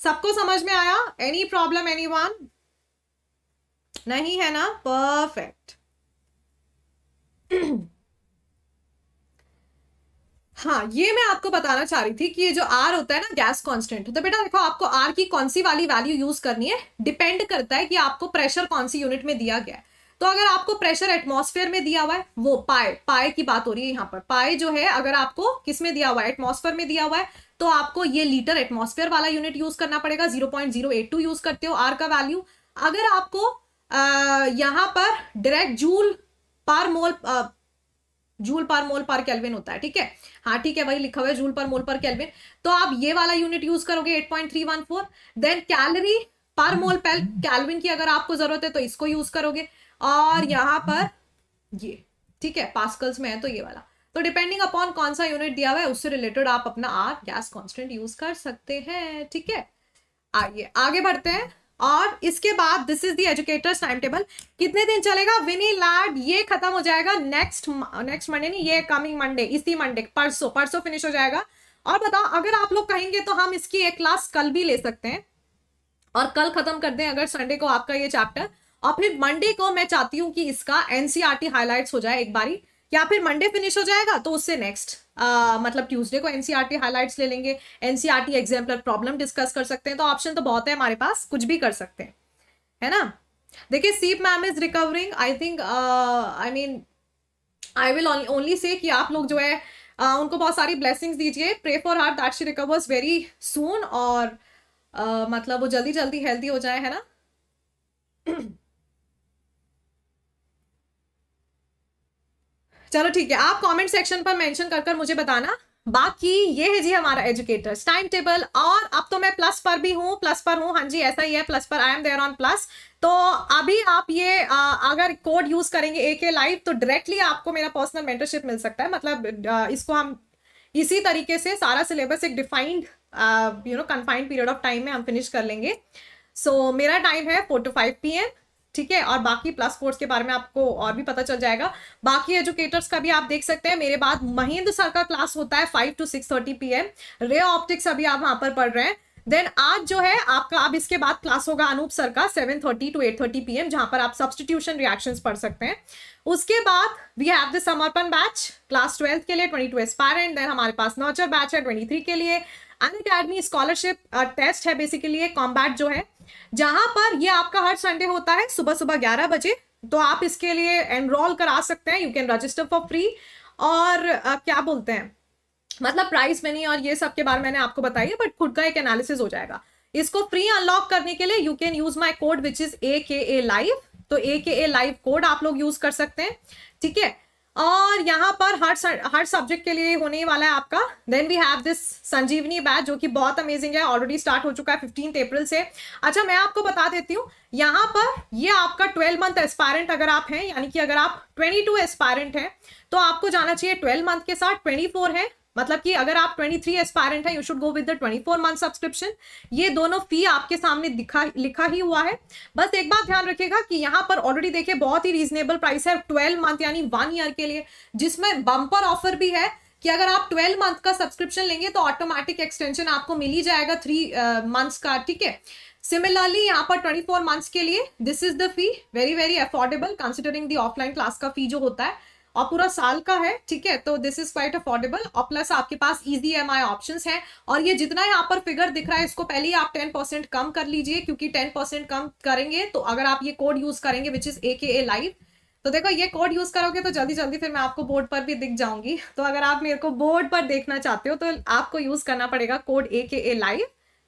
सबको समझ में आया एनी प्रॉब्लम एनी वन नहीं है ना परफेक्ट हाँ ये मैं आपको बताना चाह रही थी कि ये जो आर होता है ना गैस कांस्टेंट तो बेटा देखो आपको आर की कौन सी वाली वैल्यू यूज करनी है डिपेंड करता है कि आपको प्रेशर कौन सी यूनिट में दिया गया है तो अगर आपको प्रेशर एटमॉस्फेयर में दिया हुआ है वो पाए पाए की बात हो रही है यहाँ पर पाए जो है अगर आपको किस में दिया हुआ है एटमॉस्फेयर में दिया हुआ है तो आपको ये लीटर एटमोसफेयर वाला यूनिट यूज करना पड़ेगा zero point zero eight two use करते हो आर का वैल्यू अगर आपको यहां पर डायरेक्ट जूल पर मोल जूल पर मोल पर कैलविन होता है ठीक है हाँ ठीक है वही लिखा हुआ है जूल पर मोल पर कैलविन तो आप ये वाला यूनिट यूज करोगे eight point three one four then calorie per mole पर कैलविन की अगर आपको जरूरत है तो इसको यूज करोगे और यहां पर ये ठीक है पास्कल्स में है तो ये वाला तो डिपेंडिंग अपॉन कौन सा यूनिट दिया हुआ है उससे रिलेटेड आप अपना आर गैस कॉन्स्टेंट यूज कर सकते हैं ठीक है आइए आगे बढ़ते हैं और इसके बाद this is the educators time table कितने दिन चलेगा विनी लैब ये खत्म हो जाएगा नेक्स्ट नेक्स्ट मंडे नहीं ये कमिंग मंडे इसी मंडे परसों परसों फिनिश हो जाएगा और बताओ अगर आप लोग कहेंगे तो हम इसकी एक क्लास कल भी ले सकते हैं और कल खत्म कर दें अगर संडे को आपका ये चैप्टर और फिर मंडे को मैं चाहती हूँ कि इसका एनसीआरटी हाईलाइट e हो जाए एक बारी या फिर मंडे फिनिश हो जाएगा तो उससे नेक्स्ट मतलब ट्यूसडे को टी हाईलाइट्स e ले लेंगे एनसीईआरटी एग्जाम्पलर प्रॉब्लम डिस्कस कर सकते हैं तो ऑप्शन तो बहुत है हमारे पास कुछ भी कर सकते हैं है ना देखिए सीप ma'am is recovering I think I mean I will only say कि आप लोग जो है uh, उनको बहुत सारी ब्लेसिंग्स दीजिए pray for heart that she recovers very soon और uh, मतलब वो जल्दी जल्दी हेल्दी हो जाए है ना चलो ठीक है आप कमेंट सेक्शन पर मेंशन कर कर मुझे बताना बाकी ये है जी हमारा एजुकेटर्स टाइम टेबल और अब तो मैं प्लस पर भी हूँ प्लस पर हूँ हाँ जी ऐसा ही है प्लस पर I am there on plus तो अभी आप ये आ, अगर कोड यूज करेंगे ए के लाइव तो डायरेक्टली आपको मेरा पर्सनल मेंटरशिप मिल सकता है मतलब आ, इसको हम इसी तरीके से सारा सिलेबस एक defined you know confined period of time में हम फिनिश कर लेंगे सो so, मेरा टाइम है four to five P M ठीक है और बाकी प्लस कोर्स के बारे में आपको और भी पता चल जाएगा बाकी एजुकेटर्स का भी आप देख सकते हैं मेरे बाद महेंद्र सर का क्लास होता है five to six thirty P M ray optics अभी आप वहां पर पढ़ रहे हैं देन आज जो है आपका अब इसके बाद क्लास होगा अनूप सर का 7:30 टू एट पी एम जहां पर आप सब्सटीट्यूशन रिएक्शन पढ़ सकते हैं उसके बाद we have the Samarpan batch class twelfth के लिए ट्वेंटी टू एस्पायरेंट देन हमारे पास नॉचर बैच है ट्वेंटी थ्री के लिए अन अकेडमी स्कॉलरशिप टेस्ट है बेसिकली कॉम्बैट जो है जहां पर ये आपका हर संडे होता है सुबह सुबह ग्यारह बजे तो आप इसके लिए एनरोल करा सकते हैं you can register for free और आ, क्या बोलते हैं मतलब प्राइस मनी और ये सब के बारे में मैंने आपको बताई है बट खुद का एक एनालिसिस हो जाएगा इसको फ्री अनलॉक करने के लिए you can use my code which is A K A live तो ए के ए लाइव कोड आप लोग यूज कर सकते हैं ठीक है और यहाँ पर हर हर सब्जेक्ट के लिए होने वाला है आपका then we have this Sanjeevani batch जो कि बहुत अमेजिंग है ऑलरेडी स्टार्ट हो चुका है फिफ्टीन अप्रैल से अच्छा मैं आपको बता देती हूँ यहाँ पर ये आपका ट्वेल्व मंथ एस्पायरेंट अगर आप हैं यानी कि अगर आप ट्वेंटी टू एस्पायरेंट हैं तो आपको जाना चाहिए ट्वेल्व मंथ के साथ ट्वेंटी फोर है मतलब कि अगर आप 23 थ्री एस्पायरेंट हैं you should go with the 24 month subscription ये दोनों फी आपके सामने दिखा लिखा ही हुआ है बस एक बात ध्यान रखिएगा कि यहाँ पर ऑलरेडी देखिए बहुत ही रीजनेबल प्राइस है ट्वेल्व मंथ यानी वन ईयर के लिए जिसमें बम्पर ऑफर भी है कि अगर आप 12 मंथ का सब्सक्रिप्शन लेंगे तो ऑटोमेटिक एक्सटेंशन आपको मिल ही जाएगा थ्री मंथ्स uh, का ठीक है सिमिलरली यहाँ पर 24 मंथ्स के लिए this is the fee very very affordable considering the offline class का फी जो होता है और पूरा साल का है ठीक है तो दिस इज क्वाइट अफोर्डेबल और प्लस आपके पास इजी एम आई ऑप्शन है और ये जितना यहाँ पर फिगर दिख रहा है इसको पहले ही आप टेन परसेंट कम कर लीजिए क्योंकि टेन परसेंट कम करेंगे तो अगर आप ये कोड यूज करेंगे विच is A K A live तो देखो ये कोड यूज करोगे तो जल्दी जल्दी फिर मैं आपको बोर्ड पर भी दिख जाऊंगी तो अगर आप मेरे को बोर्ड पर देखना चाहते हो तो आपको यूज करना पड़ेगा code A K A live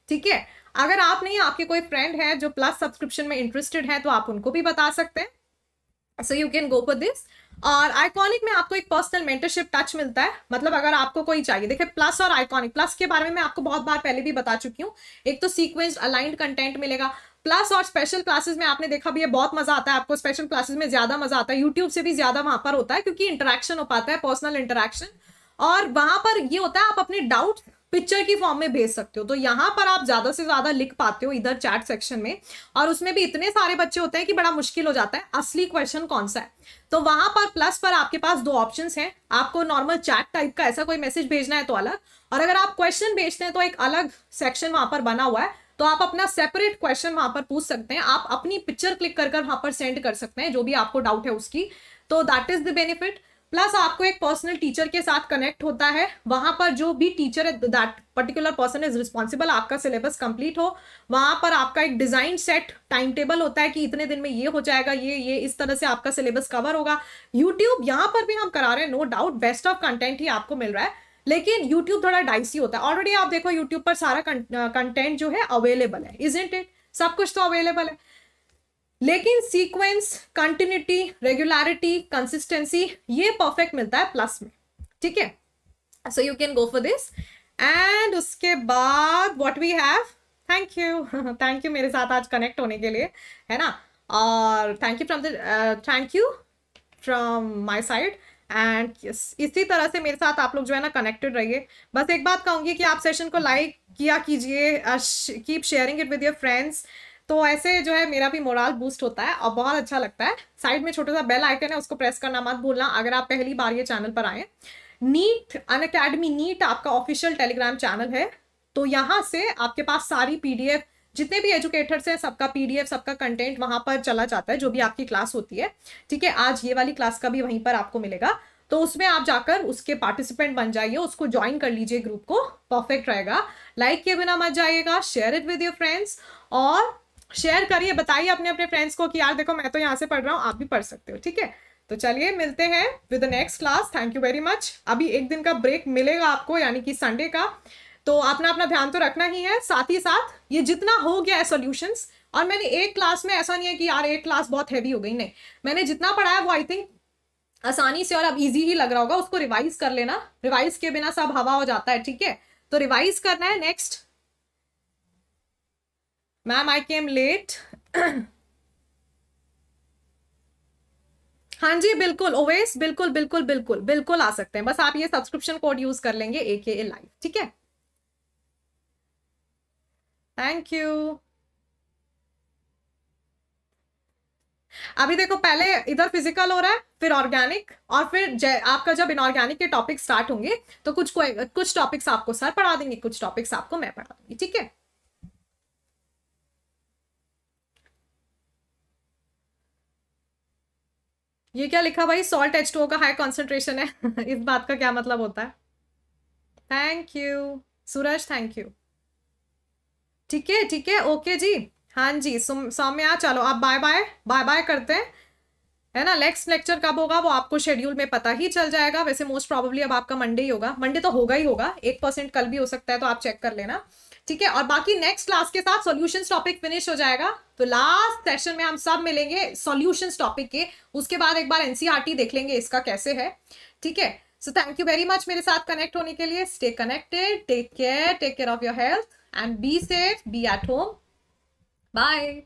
ठीक है अगर आप नहीं आपके कोई फ्रेंड है जो प्लस सब्सक्रिप्शन में इंटरेस्टेड है तो आप उनको भी बता सकते हैं so you can go for this और आइकॉनिक में आपको एक पर्सनल मेंटरशिप टच मिलता है मतलब अगर आपको कोई चाहिए देखिए प्लस और आइकॉनिक प्लस के बारे में मैं आपको बहुत बार पहले भी बता चुकी हूँ एक तो सीक्वेंस अलाइंड कंटेंट मिलेगा प्लस और स्पेशल क्लासेस में आपने देखा भी है बहुत मजा आता है आपको स्पेशल क्लासेस में ज्यादा मजा आता है यूट्यूब से भी ज्यादा वहां पर होता है क्योंकि इंटरेक्शन हो पाता है पर्सनल इंटरेक्शन और वहां पर ये होता है आप अपने डाउट पिक्चर की फॉर्म में भेज सकते हो तो यहाँ पर आप ज़्यादा से ज़्यादा लिख पाते हो इधर चैट सेक्शन में और उसमें भी इतने सारे बच्चे होते हैं कि बड़ा मुश्किल हो जाता है असली क्वेश्चन कौन सा है तो वहाँ पर प्लस पर आपके पास दो ऑप्शन हैं आपको नॉर्मल चैट टाइप का ऐसा कोई मैसेज भेजना है तो अलग और अगर आप क्वेश्चन भेजते हैं तो एक अलग सेक्शन वहाँ पर बना हुआ है तो आप अपना सेपरेट क्वेश्चन वहां पर पूछ सकते हैं आप अपनी पिक्चर क्लिक कर कर वहां पर सेंड कर सकते हैं जो भी आपको डाउट है उसकी तो that is the benefit plus आपको एक पर्सनल टीचर के साथ कनेक्ट होता है वहां पर जो भी टीचर है that particular person is responsible आपका सिलेबस कंप्लीट हो वहां पर आपका एक डिज़ाइन सेट टाइम टेबल होता है कि इतने दिन में ये हो जाएगा ये ये इस तरह से आपका सिलेबस कवर होगा यूट्यूब यहाँ पर भी हम करा रहे हैं no doubt best of content ही आपको मिल रहा है लेकिन यूट्यूब थोड़ा डाइसी होता है ऑलरेडी आप देखो यूट्यूब पर सारा कंटेंट जो है अवेलेबल है इज इट सब कुछ तो अवेलेबल है लेकिन सीक्वेंस कंटिन्यूटी रेगुलरिटी कंसिस्टेंसी ये परफेक्ट मिलता है प्लस में ठीक है so you can go for this and उसके बाद what we have thank you thank you मेरे साथ आज कनेक्ट होने के लिए है ना और thank you from the thank you from my side and इसी तरह से मेरे साथ आप लोग जो है ना कनेक्टेड रहिए बस एक बात कहूँगी कि आप सेशन को लाइक किया कीजिए keep sharing it with your friends तो ऐसे जो है मेरा भी मोराल बूस्ट होता है और बहुत अच्छा लगता है साइड में छोटा सा बेल आइकन है उसको प्रेस करना मत भूलना अगर आप पहली बार ये चैनल पर आए नीट अन अकेडमी नीट आपका ऑफिशियल टेलीग्राम चैनल है तो यहाँ से आपके पास सारी पीडीएफ जितने भी एजुकेटर्स हैं सबका पीडीएफ सबका कंटेंट वहां पर चला जाता है जो भी आपकी क्लास होती है ठीक है आज ये वाली क्लास का भी वहीं पर आपको मिलेगा तो उसमें आप जाकर उसके पार्टिसिपेंट बन जाइए उसको ज्वाइन कर लीजिए ग्रुप को परफेक्ट रहेगा लाइक किए बिना मत जाइएगा share it with your friends और शेयर करिए बताइए अपने अपने फ्रेंड्स को कि यार देखो मैं तो यहाँ से पढ़ रहा हूँ आप भी पढ़ सकते हो ठीक है तो चलिए मिलते हैं with next class thank you very much अभी एक दिन का ब्रेक मिलेगा आपको यानी कि संडे का तो अपना अपना ध्यान तो रखना ही है साथ ही साथ ये जितना हो गया है सोल्यूशंस और मैंने एक क्लास में ऐसा नहीं है कि यार एक क्लास बहुत हैवी हो गई नहीं मैंने जितना पढ़ाया वो आई थिंक आसानी से और अब ईजी ही लग रहा होगा उसको रिवाइज कर लेना रिवाइज के बिना सब हवा हो जाता है ठीक है तो रिवाइज करना है next ma'am I came late हाँ जी बिल्कुल ओवेस बिल्कुल बिल्कुल बिल्कुल बिल्कुल आ सकते हैं बस आप ये सब्सक्रिप्शन कोड यूज कर लेंगे ए के ए लाइव ठीक है थैंक यू अभी देखो पहले इधर फिजिकल हो रहा है फिर ऑर्गेनिक और फिर आपका जब इनऑर्गेनिक के टॉपिक स्टार्ट होंगे तो कुछ कुछ टॉपिक्स आपको सर पढ़ा देंगे कुछ टॉपिक्स आपको मैं पढ़ा दूंगी ठीक है ये क्या लिखा भाई सॉल्ट एच का हाई कॉन्सेंट्रेशन है इस बात का क्या मतलब होता है thank you Suraj thank you ठीक है ठीक है ओके जी हाँ जी सौम्या चलो आप बाय बाय बाय बाय करते हैं है ना नेक्स्ट लेक्चर कब होगा वो आपको शेड्यूल में पता ही चल जाएगा वैसे मोस्ट प्रॉब्ली अब आपका मंडे ही होगा मंडे तो होगा ही होगा एक परसेंट कल भी हो सकता है तो आप चेक कर लेना ठीक है और बाकी नेक्स्ट क्लास के साथ सॉल्यूशंस टॉपिक फिनिश हो जाएगा तो लास्ट सेशन में हम सब मिलेंगे सॉल्यूशंस टॉपिक के उसके बाद एक बार एनसीईआरटी e देख लेंगे इसका कैसे है ठीक है so thank you very much मेरे साथ कनेक्ट होने के लिए stay connected take care take care of your health and be safe be at home bye